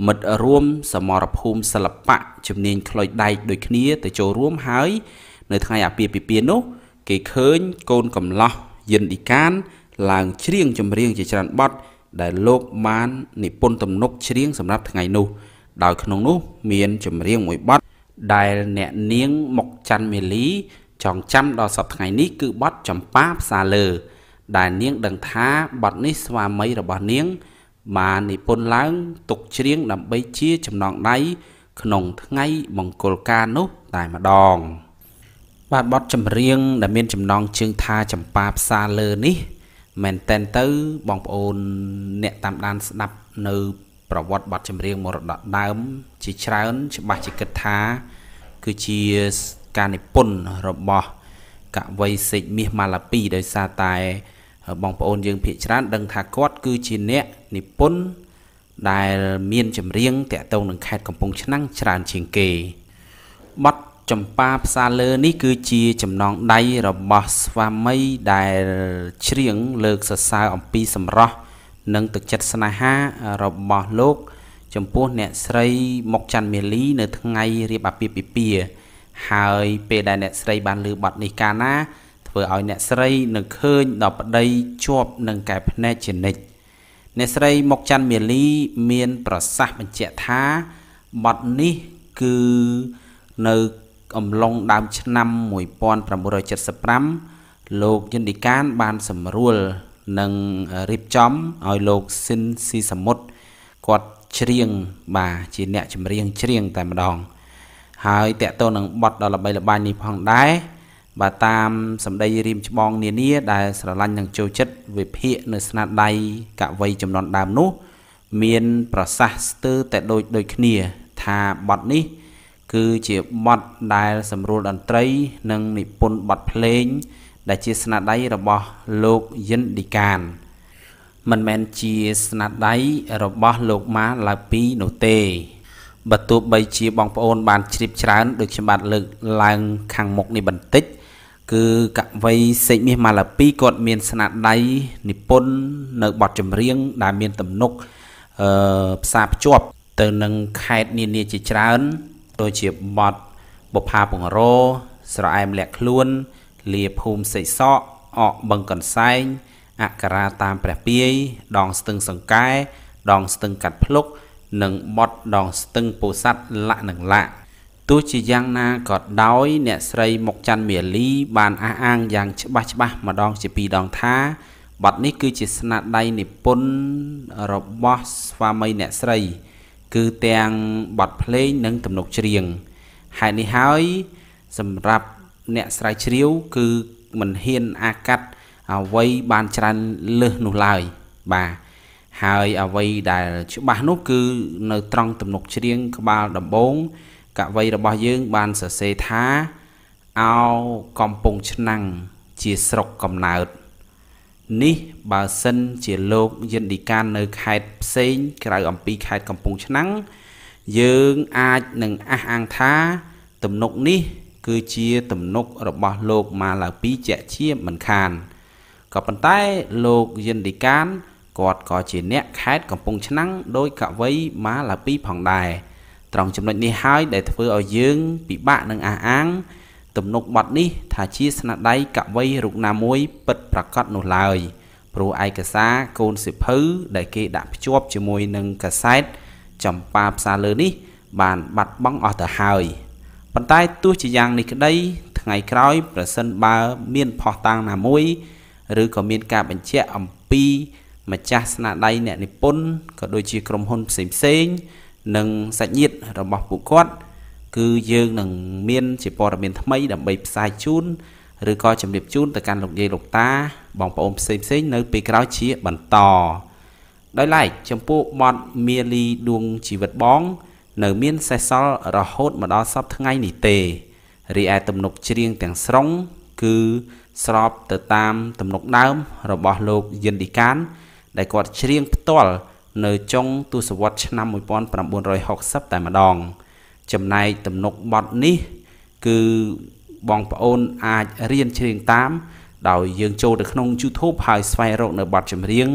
មិត្តរួម សមរភូមិសិល្បៈជំនាញខ្លុយដែកដូចគ្នាទៅចូលរួមហើយ នៅថ្ងៃអាពាហ៍ពិពាហ៍នោះ គេឃើញកូនកំឡោះយិនឌីកាន ឡើងច្រៀងចម្រៀងជាច្រើនបទដែលលោកបាននិពន្ធទំនុកច្រៀងសម្រាប់ថ្ងៃនោះដោយក្នុងនោះ មាន ចម្រៀងមួយបទដែលអ្នកនាងមុកច័ន្ទមេលី ចងចាំដល់សប្តាហ៍ថ្ងៃនេះគឺបទចម្ប៉ាផ្សាលើដែលនាងដឹងថាបទនេះស្វាមីរបស់នាងបាននិពន្ធឡើងទុកច្រៀងដើម្បីជាចំណងដៃក្នុងថ្ងៃមង្គលការនោះតែម្ដង បាទបទចម្រៀងដែលមានចំណងជើងថាចម្ប៉ាផ្សារលើនេះ មែនតែនទៅបងប្អូន អ្នកតាមដានស្ដាប់នៅ ប្រវត្តិបទចម្រៀងមរតកដើម ជាច្រើនច្បាស់ជាគិតថា គឺជាការនិពន្ធរបស់កវីសេចមាសម៉ាឡាពីដោយសារតែបងប្អូនយើងភាគច្រើនដឹងថាគាត់គឺជាអ្នកនិពន្ធដែល មានចម្រៀងតាក់ទងនឹងខេត្តកំពង់ឆ្នាំងច្រើនជាងគេបទចម្ប៉ាផ្សារលើនេះគឺជាចំណងដៃរបស់ស្វាមីដែលច្រៀងលើកសរសើរអំពីសម្រស់និងទឹកចិត្តស្នេហារបស់លោកចំពោះអ្នកស្រីមុកច័ន្ទមេលី នៅថ្ងៃរៀបអាពាហ៍ពិពាហ៍ហើយពេលដែលអ្នកស្រីបានលើបទនេះកាលណាធ្វើឲ្យអ្នកស្រីនឹងឃើញដល់ប្តីជាប់នឹងកែភ្នែកជានិច្ចអ្នកស្រីមកច័ន្ទមាលីមាន ប្រសាសន៍បញ្ជាក់ថាបទនេះគឺនៅអំឡុងដើម ឆ្នាំ1975លោកយន្តការបានសម្រួលនិងរៀបចំឲ្យលោកស៊ិនស៊ីសមុទ្រគាត់ច្រៀងបាទជាអ្នកចម្រៀងច្រៀងតែម្ដង ហើយតកតទៅនឹងបទដ៏ល្បីល្បាញនេះផងដែរបាទតាមសម្ដីរៀមច្បងនានាដែលស្រឡាញ់និងចូលចិត្តវិភាកនៅស្នាដៃកវីចំនួនដើមនោះ មានប្រសាសន៍ស្ទើរតែដូចដូចគ្នាថាបទនេះ គឺជាបទដែលសម្រួលតន្ត្រីនិងនិពន្ធបទភ្លេងដែលជាស្នាដៃរបស់លោកយិនឌីកានមិនមែនជាស្នាដៃរបស់លោកម៉ាឡាពីនោះទេបើទោះបីជាបងប្អូនបានជ្រាបច្រើនដូចខ្ញុំបាទលើកឡើងខាងមុខនេះបន្តិចគឺកវីសេកមាសម៉ាឡាពីគាត់មានស្នាដៃនិពន្ធនៅបទចម្រៀងដែលមានទំនុកអឺផ្សារភ្ជាប់ ទៅនឹងខេត្តនានាជាច្រើនដូចជាបទបុផាពង្រោស្រអែមលាក់ខ្លួនលាភូមិសេកសក់អកបឹងកន្សែង អក្ការាតាមព្រះពាយដង ស្ទឹងសង្កែដងស្ទឹងកាត់ភ្លុកនិងបត់ដងស្ទឹងពោធិ៍សាត់លៈនិងលៈទោះជាយ៉ាងណាក៏ដោយ អ្នកស្រីមុកច័ន្ទមាលីបានអះអាងយ៉ាងច្បាស់ច្បាស់ម្ដងជាពីរដងថាបទនេះគឺជាស្នាដៃនិពន្ធរបស់ស្វាមីអ្នកស្រី គឺទាំងបទភ្លេងនិងទំនុកច្រៀងហេតុនេះហើយសម្រាប់អ្នកស្រាវជ្រាវគឺមិនហ៊ានអាកាត់អ្វីបានច្រើនលើសនោះឡើយបាទហើយអ្វីដែលច្បាស់នោះគឺនៅត្រង់ទំនុកច្រៀងក្បាលដំបងកវីរបស់យើងបានសរសេរថាអោកំពង់ឆ្នាំងជាស្រុកកំណើត នេះបើសិនជាលោកយិន្តិការនៅខេត្តផ្សេងក្រៅអំពីខេត្តកំពង់ឆ្នាំងយើងអាចនឹងអះអាងថា ទំនុកនេះគឺជាទំនុករបស់លោកម៉ាឡាពីជាជាមិនខានក៏ប៉ុន្តែលោកយិន្តិការគាត់ក៏ជាអ្នកខេត្តកំពង់ឆ្នាំងដោយកវីម៉ាឡាពីផងដែរត្រង់ចំណុចនេះហើយដែលធ្វើឲ្យយើងពិបាកនឹងអះអាង ទំនុកប័ណ្ណនេះថាជាស្នាដៃកវីរូបណាមួយ ពិតប្រាកដនោះឡើយព្រោះឯកសារកូនសិភៅដែលគេដាក់ភ្ជាប់ជាមួយនឹងកាសែតចម្ប៉ាផ្សារលើនេះ បានបាត់បង់អស់ទៅហើយប៉ុន្តែទោះជាយ៉ាងនេះក្តីថ្ងៃក្រោយ ប្រសិនបើ មានផោះតាងណាមួយ ឬក៏មានការបញ្ជាក់អំពីម្ចាស់ស្នាដៃអ្នកនិពន្ធក៏ដូចជាក្រុមហ៊ុនផ្សេងផ្សេងនិងសាច់ញាតិរបស់ពួកគាត់គឺយើងនឹងមានជាព័ត៌មានថ្មីដើម្បីផ្សាយជូនឬក៏ជម្រាបជូនទៅកាន់លោកយាយលោកតា បងប្អូនផ្សេងផ្សេងនៅពេលក្រោយជាបន្តដោយឡែកចំពោះបទមាលីឌួងជីវិតបង នៅមានសេសសល់រហូតមកដល់សប្តាហ៍ថ្ងៃនេះទេរីឯទំនុកច្រៀងទាំងស្រុង គឺស្របទៅតាមទំនុកដើមរបស់លោកយិនឌីកានដែលគាត់ច្រៀងផ្ទាល់នៅចុងទសវត្សរ៍ឆ្នាំ1960តែម្ដងចំណែកទំនុកបទនេះគឺបងប្អូនអាចរៀនច្រៀងតាម ដោយយើងចូលទៅក្នុង YouTube ហើយស្វែងរកនៅបទចម្រៀង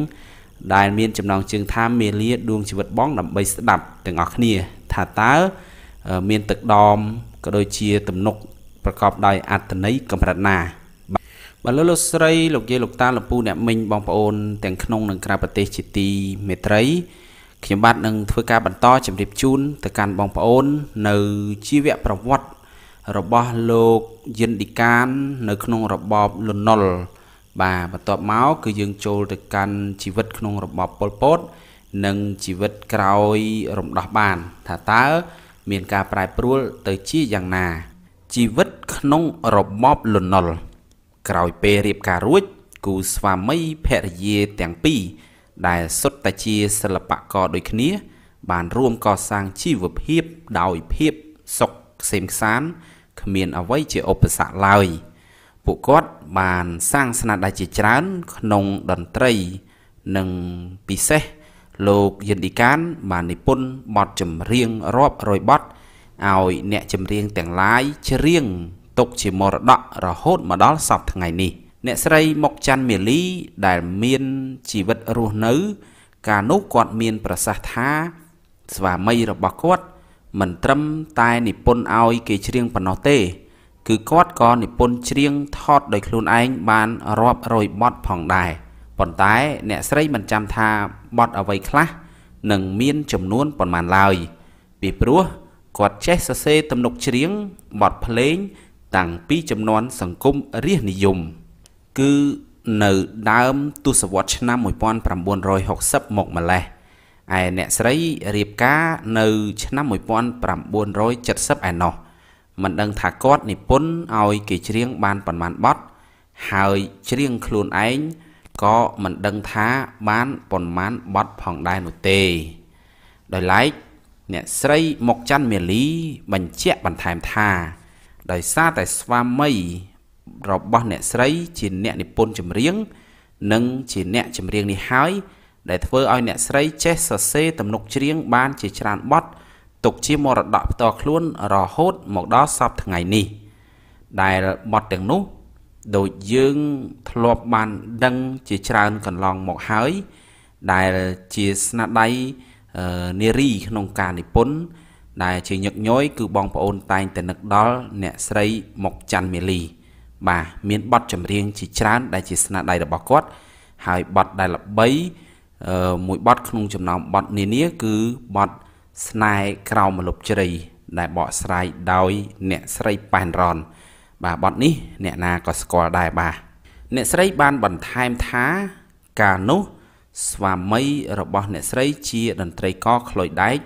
ដែលមានចំណងជើងថាមេលាដួងជីវិតបងដើម្បីស្ដាប់ទាំងអស់គ្នាថាតើមានទឹកដមក៏ដូចជា ទំនុកប្រកបដោយអត្តន័យកម្រិតណាបាទលោកលោកស្រីលោកយាយលោកតាលោកពូអ្នក មិញបងប្អូនទាំងក្នុងនិងក្រៅប្រទេសជាទីមេត្រីខ្ញុំបាទនឹងធ្វើការបន្តជម្រាបជូនទៅកាន់បងប្អូន នៅជីវប្រវត្តិរបស់លោកយិនឌីកាននៅក្នុងរបបលន់នល់បាទបន្ទាប់មកគឺយើងចូលទៅកាន់ជីវិតក្នុងរបបប៉ុលពតនិងជីវិតក្រោយរំដោះបានថាតើមានការប្រែប្រួលទៅជាយ៉ាងណាជីវិតក្នុងរបបលន់នល់ក្រោយពេលរៀបការរួចគូស្វាមីភរិយាទាំងពីរដែលសុទ្ធតែជាសិល្បករដូចគ្នា បានរួមកសាងជីវភាពដោយភាពសុខក្សេមក្សាន្តគ្មានអ្វីជាឧបសគ្គឡើយពួកគាត់បានសាងស្នាដៃជាច្រើន ក្នុងតន្ត្រីនិងពិសេសលោកយិនឌីកាន បាននិពន្ធបទចម្រៀងរាប់រយបទឲ្យ អ្នកចម្រៀងទាំងឡាយច្រៀងទុកជាមរតករហូតមកដល់សពថ្ងៃនេះ អ្នកស្រីមុកច័ន្ទមាលីដែលមានជីវិតរស់នៅ កាលនោះគាត់មានប្រសាសន៍ថា ស្វាមីរបស់គាត់មិនត្រឹមតែនិពន្ធឲ្យគេច្រៀងប៉ុណ្ណោះទេ គឺគាត់ក៏និពន្ធច្រៀងថតដោយខ្លួនឯងបានរាប់រយបទផងដែរប៉ុន្តែអ្នកស្រីមិនចាំថាបទអ្វីខ្លះនឹងមានចំនួនប៉ុន្មានឡើយពីព្រោះគាត់ចេះសរសេរទំនុកច្រៀងបទភ្លេងតាំងពីចំនួនសង្គមរាជនិយមគឺនៅដើមទសវត្សរ៍ឆ្នាំ1960មកម្លេះឯអ្នកស្រីរៀបការនៅឆ្នាំ1970ឯណោះ មិនដឹងថាគាត់និពន្ធឲ្យគេច្រៀងបានប៉ុន្មានបទហើយច្រៀងខ្លួនឯងក៏មិនដឹងថាបានប៉ុន្មានបទផងដែរនោះទេដោយឡែកអ្នកស្រីមកច័ន្ទមាលីបញ្ជាក់បន្ថែមថាដោយសារតែស្វាមីរបស់អ្នកស្រីជាអ្នកនិពន្ធចម្រៀង និង ជា អ្នកចម្រៀងនេះហើយ ដែលធ្វើឲ្យអ្នកស្រីចេះសរសេរទំនុកច្រៀងបានជាច្រើនបទទុកជាមរតកផ្ទាល់ខ្លួន រហូត មកដល់សពថ្ងៃនេះដែលបទទាំងនោះដូចយើងធ្លាប់បានដឹងជាច្រើនកន្លងមកហើយ ដែលជាស្នាដៃនារីក្នុងការនិពន្ធដែលជាញឹកញយគឺបងប្អូនតែងតែនឹកដល់អ្នកស្រីមុកច័ន្ទមេលី បាទមានបទចម្រៀងជាច្រើន ដែលជាស្នាដៃរបស់គាត់ ហើយបទដែលល្បីមួយបទក្នុងចំណោមបទនានាគឺបទស្នេហ៍ក្រោមមលប់ជ្រៃដែលបកស្រាយដោយ អ្នកស្រីប៉ែនរ៉នបាទបទនេះ អ្នកណាក៏ស្គាល់ដែរបាទអ្នកស្រីបានបន្ថែមថាកាលនោះស្វាមី របស់អ្នកស្រីជាតន្ត្រីករខ្លុយដែក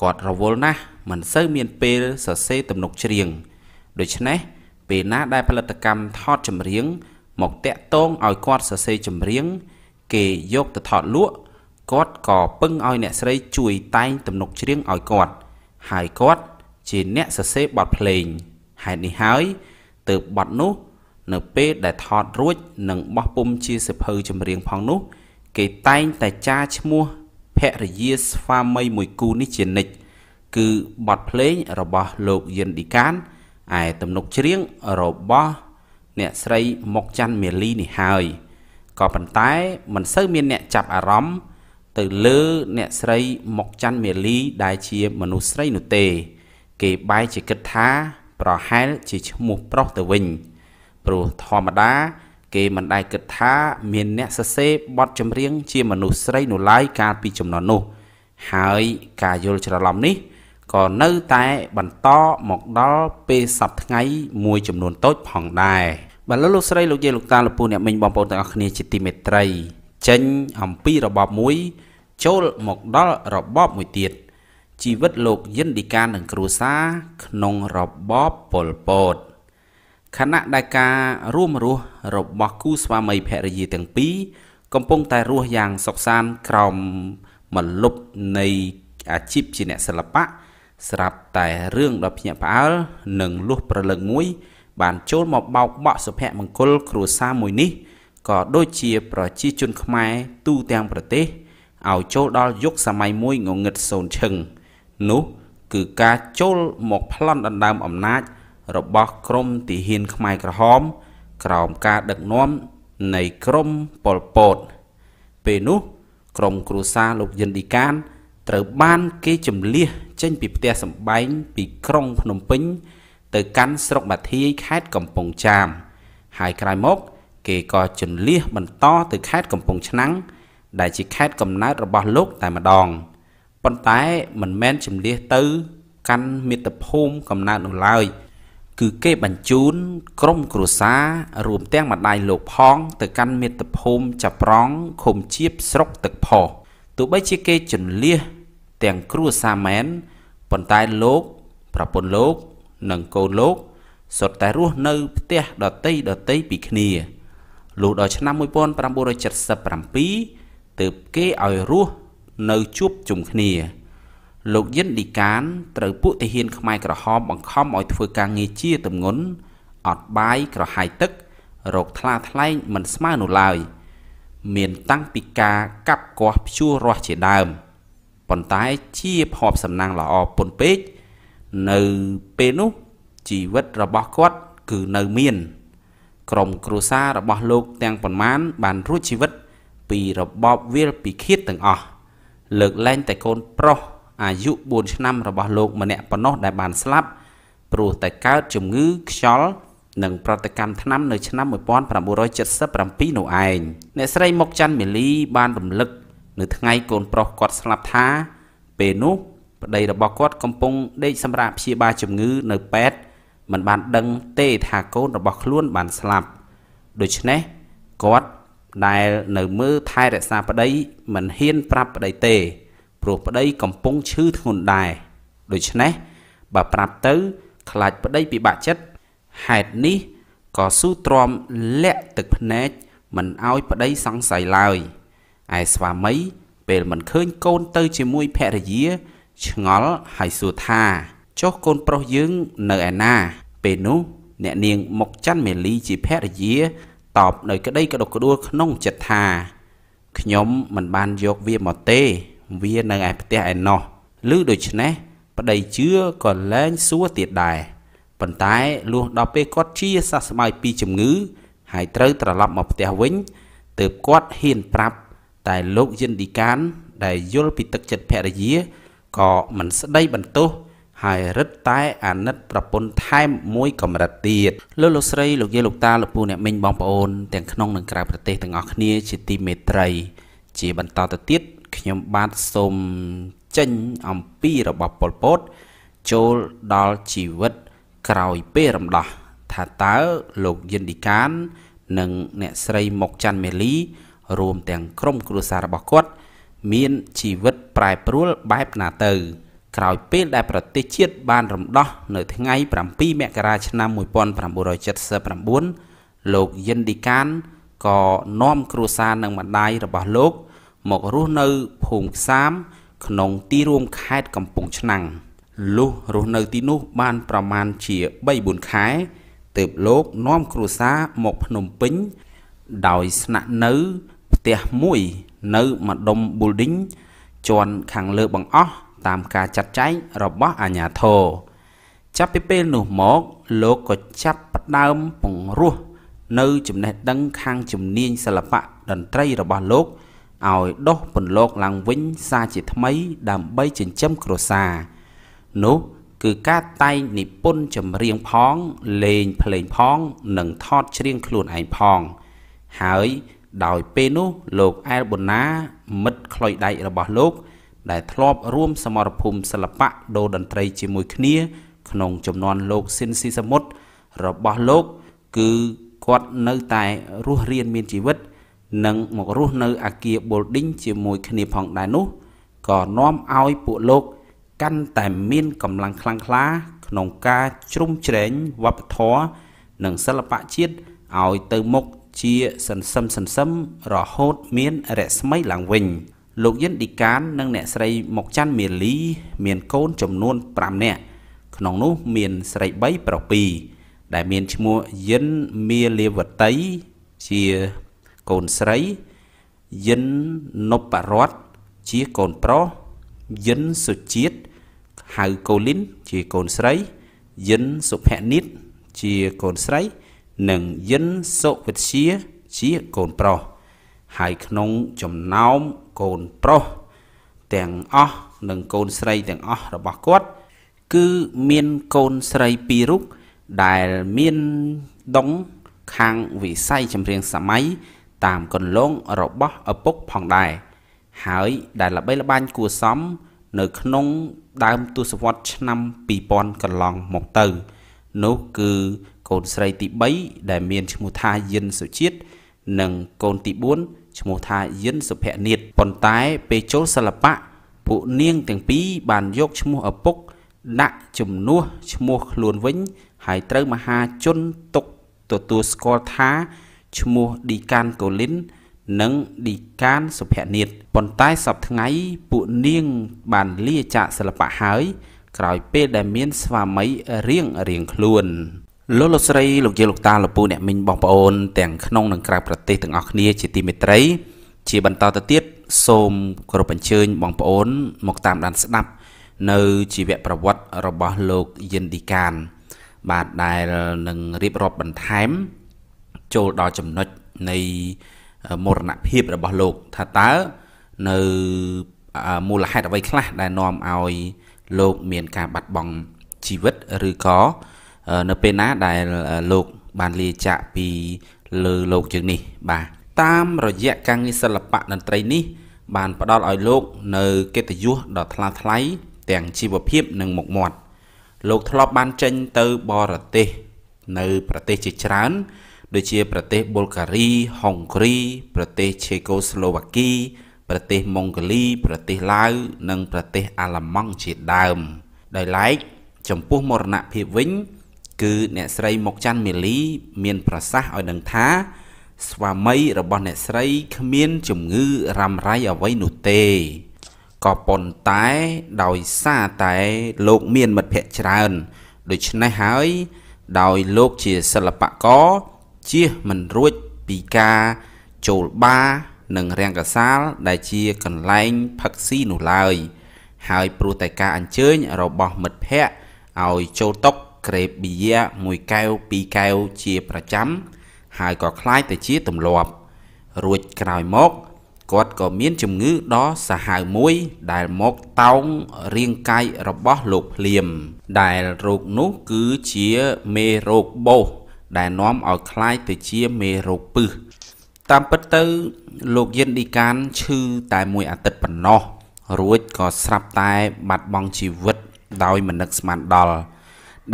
គាត់រវល់ណាស់មិនសូវមានពេលសរសេរទំនុកច្រៀងដូច្នេះពេលណាដែលផលិតកម្មថតចម្រៀង មកតាក់ទងឲ្យគាត់សរសេរចម្រៀងគេយកទៅថតលក់គាត់ក៏ពឹងឲ្យអ្នកស្រីជួយតែងទំនុកច្រៀងឲ្យគាត់ ហើយគាត់ជាអ្នកសរសេរបទភ្លេងហេតុនេះហើយទើបបទនោះ នៅពេលដែលថតរួច និងបោះពុំជាសិភៅចម្រៀងផងនោះ គេតែងតែចាឈ្មោះភរិយាស្វាមីមួយគូនេះជានិច្ចគឺបទភ្លេងរបស់លោកយិនឌីកានឯទំនុកច្រៀងរបស់អ្នកស្រីមុកច័ន្ទមាលីនេះហើយក៏ប៉ុន្តែមិនសូវមានអ្នកចាប់អារម្មណ៍ទៅលើអ្នកស្រីមុកច័ន្ទមាលីដែលជាមនុស្សស្រីនោះទេ គេបែរជាគិតថាប្រហែលជាឈ្មោះប្រុសទៅវិញ ព្រោះធម្មតាគេមិនដែលគិតថាមានអ្នកសរសេរបទចម្រៀង ជាមនុស្សស្រីនោះឡើយកាលពីចំនួននោះ ហើយការយល់ច្រឡំនេះក៏នៅតែបន្តមកដល់ពេលសប្តាហ៍ថ្ងៃមួយចំនួនតូចផងដែរបាទលោកលោកស្រីលោកយាយលោកតាលោកពូអ្នកមិញបងប្អូនទាំងអស់គ្នាជាទីមេត្រី ចេញអំពីរបបមួយ ចូលមកដល់របបមួយទៀតជីវិតលោកយិនឌីកានិងគ្រួសារក្នុងរបបប៉ុលពតខណៈដែលការរួមរស់របស់គូស្វាមីភរិយាទាំងពីរកំពុងតែរស់យ៉ាងសុខសាន្តក្រោមមលុបនៃអាជីពជាអ្នកសិល្បៈស្រាប់តែរឿងដ៏ភ្ញាក់ផ្អើលនិងលុះប្រលឹងមួយ បានចូលមកបោកបក់សុភមង្គលគ្រួសារមួយនេះ ក៏ដូចជាប្រជាជនខ្មែរទូទាំងប្រទេសឲ្យចូលដល់យុគសម័យមួយងងឹតសូនឈឹងនោះគឺការចូលមកប្លន់ដណ្ដើមអំណាចរបស់ក្រមទាហានខ្មែរក្រហម ក្រោមការដឹកនាំនៃក្រមប៉ុលពតពេលនោះក្រមគ្រួសារលោកយិនឌីកាន ត្រូវបាន គេចម្លៀសចេញពីផ្ទះសម្បែងពីក្រុងភ្នំពេញទៅកាន់ស្រុកបាធាយខេត្តកំពង់ចាម ហើយក្រោយមក គេក៏ជន្លៀសបន្តទៅខេត្តកំពង់ឆ្នាំងដែលជាខេត្តកំណើតរបស់លោកតែម្ដងប៉ុន្តែមិនមែនចម្លៀសទៅកាន់មាតុភូមិកំណើតនោះឡើយ។គឺគេបញ្ជូន ក្រុមគ្រួសាររួមទាំងម្ដាយលោកផង ទៅកាន់មាតុភូមិចាប្រង់ឃុំជៀបស្រុកទឹកផោះទោះបីជាគេជន្លៀសទាំងគ្រួសារមែនប៉ុន្តែលោក ប្រពន្ធលោក និងកូនលោកសុទ្ធតែរស់នៅ ផ្ទះដតីដតីពីគ្នាលុះដល់ឆ្នាំ1977ទើបគេឲ្យរស់នៅជួបជុំគ្នាលោកយិនឌីកានត្រូវពួកទាហានខ្មែរក្រហមបង្ខំឲ្យធ្វើការងារជាទម្ងន់អត់បាយក្រហាយទឹករោគថ្លាថ្លែងមិនស្មើនោះឡើយមានតាំងពីការកាប់គាស់ព្យួររាស់ជាដើមប៉ុន្តែជាភ័ព្វសំណាងល្អពុនពេកនៅពេលនោះជីវិតរបស់គាត់គឺនៅមាន ក្រុមគ្រួសាររបស់លោកទាំងប៉ុន្មានបានរួចជីវិត ពីរបបវាលពិឃាតទាំងអស់លើកលែងតែកូនប្រុសអាយុ4ឆ្នាំរបស់លោកម្នាក់ប៉ុណ្ណោះដែលបានស្លាប់ព្រោះតែកើតជំងឺខ្យល់និងប្រតិកម្មថ្នាំនៅឆ្នាំ1977នោះឯងអ្នកស្រីមុកច័ន្ទមេលី បានរំលឹកនៅថ្ងៃកូនប្រុសគាត់ស្លាប់ថា ពេលនោះ ប្តីរបស់គាត់កំពុងដេកសម្រាប់ព្យាបាលជំងឺនៅប៉ែតមិនបានដឹងទេថាកូនរបស់ខ្លួនបានស្លាប់ដូច្នេះគាត់ដែលនៅមើលថែរក្សាប្តីមិនហ៊ានប្រាប់ប្តីទេព្រោះប្តីកំពុងឈឺធ្ងន់ដែរដូច្នេះបើប្រាប់ទៅ ខ្លាចប្តីពិបាកចិត្តហេតុនេះក៏ស៊ូទ្រាំលាក់ទឹកភ្នែកមិនឲ្យប្តីសង្ស័យឡើយឯស្វាមីពេលមិនឃើញកូនទៅជាមួយភរិយា ឆ្ងល់ហើយសួរថាចុះកូនប្រុសយើងនៅឯណាពេលនោះអ្នកនាងមកច័ន្ទមេលីជាភរិយាតបនៅក្តីក្តុកក្តួលក្នុងចិត្តថាខ្ញុំមិនបានយកវាមកទេវានៅឯផ្ទះឯណោះឬដូច្នេះប្តីជឿក៏លែងសួរទៀតដែរប៉ុន្តែលុះដល់ពេលគាត់ជាសះស្បើយពីជំងឺហើយត្រូវត្រឡប់មកផ្ទះវិញទើបគាត់ហ៊ានប្រាប់ តែលោកយិនឌីកានដែលយល់ពីទឹកចិត្តភរិយាក៏មិនស្ដីបន្ទោសហើយរឹតតែ អាណិត ប្រពន្ធថែមមួយកម្រិតទៀតលោកលោកស្រីលោកយាយលោកតាលោកពូអ្នកមីងបងប្អូនទាំងក្នុងនិងក្រៅប្រទេសទាំងអស់គ្នាជាទីមេត្រី ជាបន្តទៅទៀតខ្ញុំបាទសូមចេញអំពីរបស់ប៉ុលពតចូលដល់ជីវិតក្រោយពេលរំដោះថាតើលោកយិនឌីកាន និងអ្នកស្រីមុកច័ន្ទមេលី រួមទាំង ក្រុមគ្រួសាររបស់គាត់មានជីវិតប្រែប្រួលបែបណាទៅក្រោយពេលដែលប្រទេសជាតិបានរំដោះនៅថ្ងៃ7មករាឆ្នាំ1979លោកយិនឌីកានក៏នាំគ្រួសារនិងម្ដាយរបស់លោកមករស់នៅភូមិខ្សាមក្នុងទីរួមខេត្តកំពង់ឆ្នាំងលុះរស់នៅទីនោះបាន ប្រមាណជា3-4ខែទើបលោកនាំគ្រួសារមកភ្នំពេញ ដោយស្នាក់នៅ ផ្ទះមួយនៅម្ដុំ building ជាន់ខាងលើបង្អស់តាមការចាត់ចែងរបស់អាជ្ញាធរចាប់ពីពេលនោះមកលោកក៏ចាប់ផ្ដើមពង្រោះនៅចំណេះដឹងខាងជំនាញសិល្បៈតន្ត្រីរបស់លោកឲ្យដុះពន្លកឡើងវិញសារជាថ្មី ដើម្បីចិញ្ចឹមគ្រួសារនោះគឺការតែងនិពន្ធចម្រៀងផងលេងភ្លេងផងនិងថតច្រៀងខ្លួនឯងផងហើយដោយពេលនោះលោកអែលប៊ូណា មិត្តខ្លុយដៃរបស់លោក ដែលធ្លាប់រួមសមរភូមិសិល្បៈដូរតន្ត្រីជាមួយគ្នាក្នុងចំនួនលោកស៊ិនស៊ីសមុទ្ររបស់លោក គឺគាត់នៅតែរស់រៀនមានជីវិតនិងមករស់នៅអាគារ Bolding ជាមួយគ្នាផងដែរនោះក៏នាំឲ្យពួកលោកកាន់តែមានកម្លាំងខ្លាំងក្លាក្នុងការជ្រុំជ្រែងវប្បធម៌និងសិល្បៈជាតិឲ្យទៅមុខជាសន្សឹមសន្សឹមរហូតមានរស្មីឡើងវិញលោកយិនឌីកាននិងអ្នកស្រីមុកច័ន្ទមាលី មានកូនចំនួន5នាក់ក្នុងនោះមានស្រី3ប្រ2ដែលមានឈ្មោះយិនមាលាវតីជាកូនស្រី យិននពរតជាកូនប្រុសយិនសុជាតិហៅកូលីនជាកូនស្រី យិនសុភនិតជាកូនស្រី និងយិនសុវិទ្យាជាកូនប្រុសហើយក្នុងចំណោមកូនប្រុសទាំងអស់និងកូនស្រីទាំងអស់របស់គាត់ គឺមានកូនស្រីពីររូបដែលមានដងខាងវិស័យចម្រៀងសម័យតាមកន្លងរបស់ឪពុកផងដែរហើយដែលល្បីល្បាញគួសមនៅក្នុងដើមទសវត្សរ៍ឆ្នាំ2000កន្លងមកទៅនោះគឺកូនស្រីទី3ដែលមានឈ្មោះថាយិនសុជាតិនិងកូនទី4ឈ្មោះថាយិនសុភនិតប៉ុន្តែ ពេលចូលសិល្បៈពួកនាងទាំងពីរបានយកឈ្មោះឪពុកដាក់ជំនួសឈ្មោះខ្លួនវិញហើយត្រូវមហាជនទុកទទួលស្គាល់ថាឈ្មោះឌីកានកូលីននិងឌីកានសុភនិតប៉ុន្តែសពថ្ងៃពួកនាងបានលាចាកសិល្បៈហើយ ក្រោយពេលដែលមានស្វាមីរៀងរៀងខ្លួនលោកលោកស្រីលោកយាយលោកតាលោកពូអ្នកមីងបងប្អូនទាំងក្នុងនិងក្រៅប្រទេសទាំងអស់គ្នា ជាទីមេត្រី ជាបន្តទៅទៀតសូមគោរពអញ្ជើញ បងប្អូន មកតាមដានស្ដាប់ នៅជីវប្រវត្តិរបស់លោកយិនឌីកាន បាទដែលនឹងរៀបរាប់បន្ថែមចូលដល់ចំណុចនៃមរណភាពរបស់លោកថាតើ នៅមូលហេតុអ្វីខ្លះដែលនាំឲ្យលោកមានការបាត់បង់ជីវិតឬក៏នៅពេលណាដែលលោកបានលាចាកពីលើលោកយើងនេះ បាទតាមរយៈការងារសិល្បៈតន្ត្រីនេះបានផ្ដល់ឲ្យលោក នៅកិត្តិយសដ៏ថ្លៃថ្លៃទាំងជីវភាព និងមុខមាត់លោកធ្លាប់បានចេញទៅបរទេស នៅប្រទេសជាច្រើនដូចជា ប្រទេសប៊ុលហ្គារីហុងគ្រី ប្រទេសឆេកូស្លូវ៉ាគីប្រទេសម៉ុងហ្គូលីប្រទេសឡាវនិងប្រទេសអាល្លឺម៉ង់ជាដើមដោយឡែកចំពោះមរណភាពវិញ គឺ អ្នកស្រីមុកច័ន្ទមេលី មាន ប្រសាសន៍ឲ្យដឹងថា ស្វាមីរបស់អ្នកស្រីគ្មានជំងឺរ៉ាំរ៉ៃអ្វីនោះទេក៏ប៉ុន្តែដោយសារតែលោកមានមិត្តភ័ក្តិច្រើនដូច្នេះហើយដោយលោកជាសិល្បករជៀសមិនរួចពីការចូលបារនិងរាំងកសាលដែលជាកន្លែងផឹកស៊ីនោះឡើយ ហើយព្រោះតែការអញ្ជើញរបស់មិត្តភ័ក្តិឲ្យចូលតុកក្រេបប៊ីយ៉ាមួយកែវពីរកែវជាប្រចាំហើយក៏คล้ายទៅជាទម្លាប់រួចក្រោយមកគាត់ក៏មានជំងឺដ៏សាហាវមួយដែលមកតោងរាងកាយរបស់លោកភ្លាមដែលរោគនោះគឺជាមេរោគបោសដែលនាំឲ្យคล้ายទៅជាមេរោគពឹសតាមពិតទៅលោកយិនឌីកានឈឺតែមួយអាទិត្យប៉ុណ្ណោះ រួចក៏ស្រាប់តែបាត់បង់ជីវិតដោយមិននឹកស្មានដល់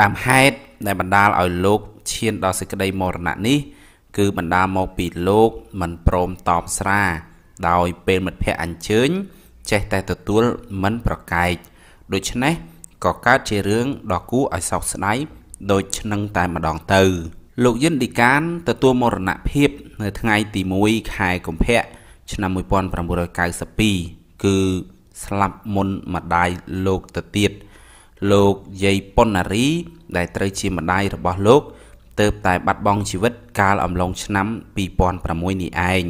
ដើមហេតុដែលបណ្ដាលឲ្យលោកឈានដល់សេចក្តីមរណៈនេះ គឺបណ្ដាលមកពីលោកមិនព្រមតបស្រា ដោយពេលមិត្តភ័ក្តិអញ្ជើញ ចេះតែទទួលមិនប្រកែកដូច្នេះក៏កើតជារឿងដ៏គួរឲ្យសោកស្ដាយដូចឆ្នាំតែម្ដងទៅ។លោកយិនឌីកានទទួលមរណភាពនៅថ្ងៃ ទី1ខែកុម្ភៈឆ្នាំ1992គឺ ស្លាប់មុនម្ដាយលោកទៅទៀតលោកយាយប៉ុនណារី ដែលត្រូវជាម្ដាយរបស់លោកទៅតែ បាត់បង់ជីវិត កាលអំឡុងឆ្នាំ2006នេះឯង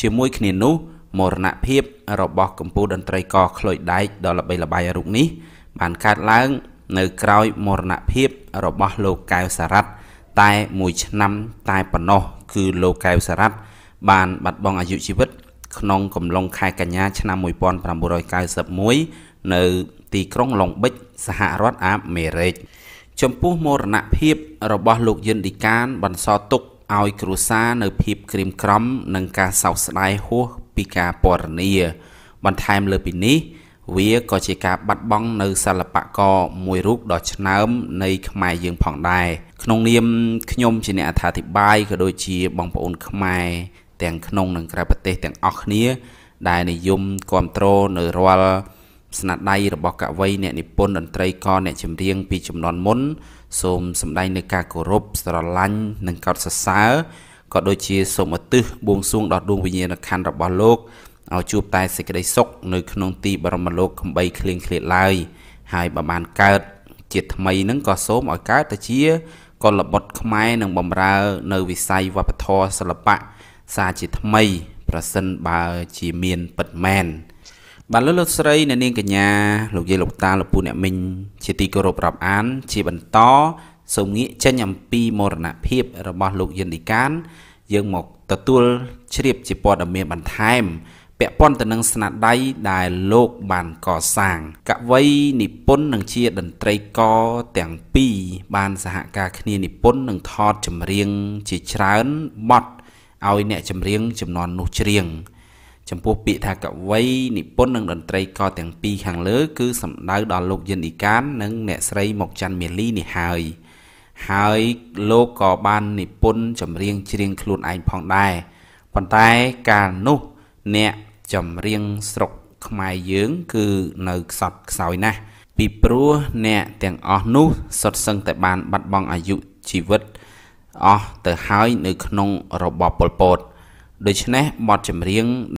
ជាមួយគ្នានោះមរណភាពរបស់កម្ពុជាតន្ត្រីករខ្លុយដែកដ៏ល្បីល្បាញរូបនេះបានកើតឡើង នៅក្រោយមរណភាពរបស់ លោកកែវសារ៉ាត់តែមួយ ឆ្នាំតែប៉ុណ្ណោះគឺលោកកែវសារ៉ាត់បានបាត់បង់អាយុជីវិតក្នុងកំឡុងខែ កញ្ញាឆ្នាំ1991នៅ ទីក្រុងឡុងបិចសហរដ្ឋអាមេរិកចំពោះមរណភាពរបស់លោកយិនឌីកាន បន្សល់ទុកឲ្យគ្រួសារនៅភាពក្រៀមក្រំនិងការសោកស្ដាយហួសពីការពណ៌នាបន្ថែមលើពីនេះវាក៏ជាការបាត់បង់នៅសិល្បករមួយរូបដ៏ឆ្នើម នៃខ្មែរយើងផងដែរក្នុងនាមខ្ញុំជាអ្នកអត្ថាធិប្បាយក៏ដូចជាបងប្អូនខ្មែរទាំងក្នុងនិងក្រៅប្រទេសទាំងអស់គ្នាដែលនិយមគ្រប់គ្រងនៅរាល់ស្នាដៃរបស់កវីអ្នកនិពន្ធតន្ត្រីករអ្នកចម្រៀងពីចំនួនមុនសូមសម្ដែងនូវការគោរពស្រឡាញ់និងកោតសរសើរក៏ដូចជាសូមឧទ្ទិសបួងសួងដល់ដួងវិញ្ញាណក្ខន្ធរបស់លោកឲ្យជួបតែសេចក្តីសុខនៅក្នុងទីបរមលោកកំបីគ្លៀងឃ្លាតឡើយហើយបើបានកើត ជាថ្មីនឹងក៏សូមឲ្យកើតទៅជាកុលបុត្រខ្មែរនឹងបំរើ នៅវិស័យវប្បធម៌សិល្បៈសាជាថ្មីប្រសិនបើជាមានពិតមែនបាទលោកលោកស្រីអ្នកនាងកញ្ញា លោកយាយលោកតាលោកពូអ្នកមីងជាទីគោរពរាប់អាន ជាបន្តសូមងាកចេញអំពីមរណភាពរបស់លោកយិនឌីកាន យើងមក ទទួល ជ្រាប ជាព័ត៌មានបន្ថែមពាក់ព័ន្ធទៅនឹងស្នាដៃដែលលោកបានកសាងកវីនិពន្ធនិងជាតន្ត្រីករទាំងពីរបានសហការគ្នានិពន្ធនិងថតចម្រៀងជាច្រើនបទឲ្យអ្នកចម្រៀងចំនួននោះច្រៀងចំពោះពាក្យថាកវីនិពន្ធនិងតន្ត្រីករ ទាំងពីរខាងលើ គឺសំដៅដល់លោកយិនអ៊ីកាននិងអ្នកស្រីមកច័ន្ទមាលីនេះហើយហើយលោកក៏បាននិពន្ធចម្រៀងច្រៀងខ្លួនឯងផងដែរប៉ុន្តែកាលនោះអ្នកចម្រៀងស្រុកខ្មែរយើង គឺនៅខ្សត់ខ្សោយណាស់ពីព្រោះអ្នក ទាំងអស់នោះសុទ្ធសឹងតែបាន បាត់បង់អាយុជីវិត អស់ទៅហើយ នៅក្នុងរបបប៉ុលពតដូច្នេះបទចម្រៀង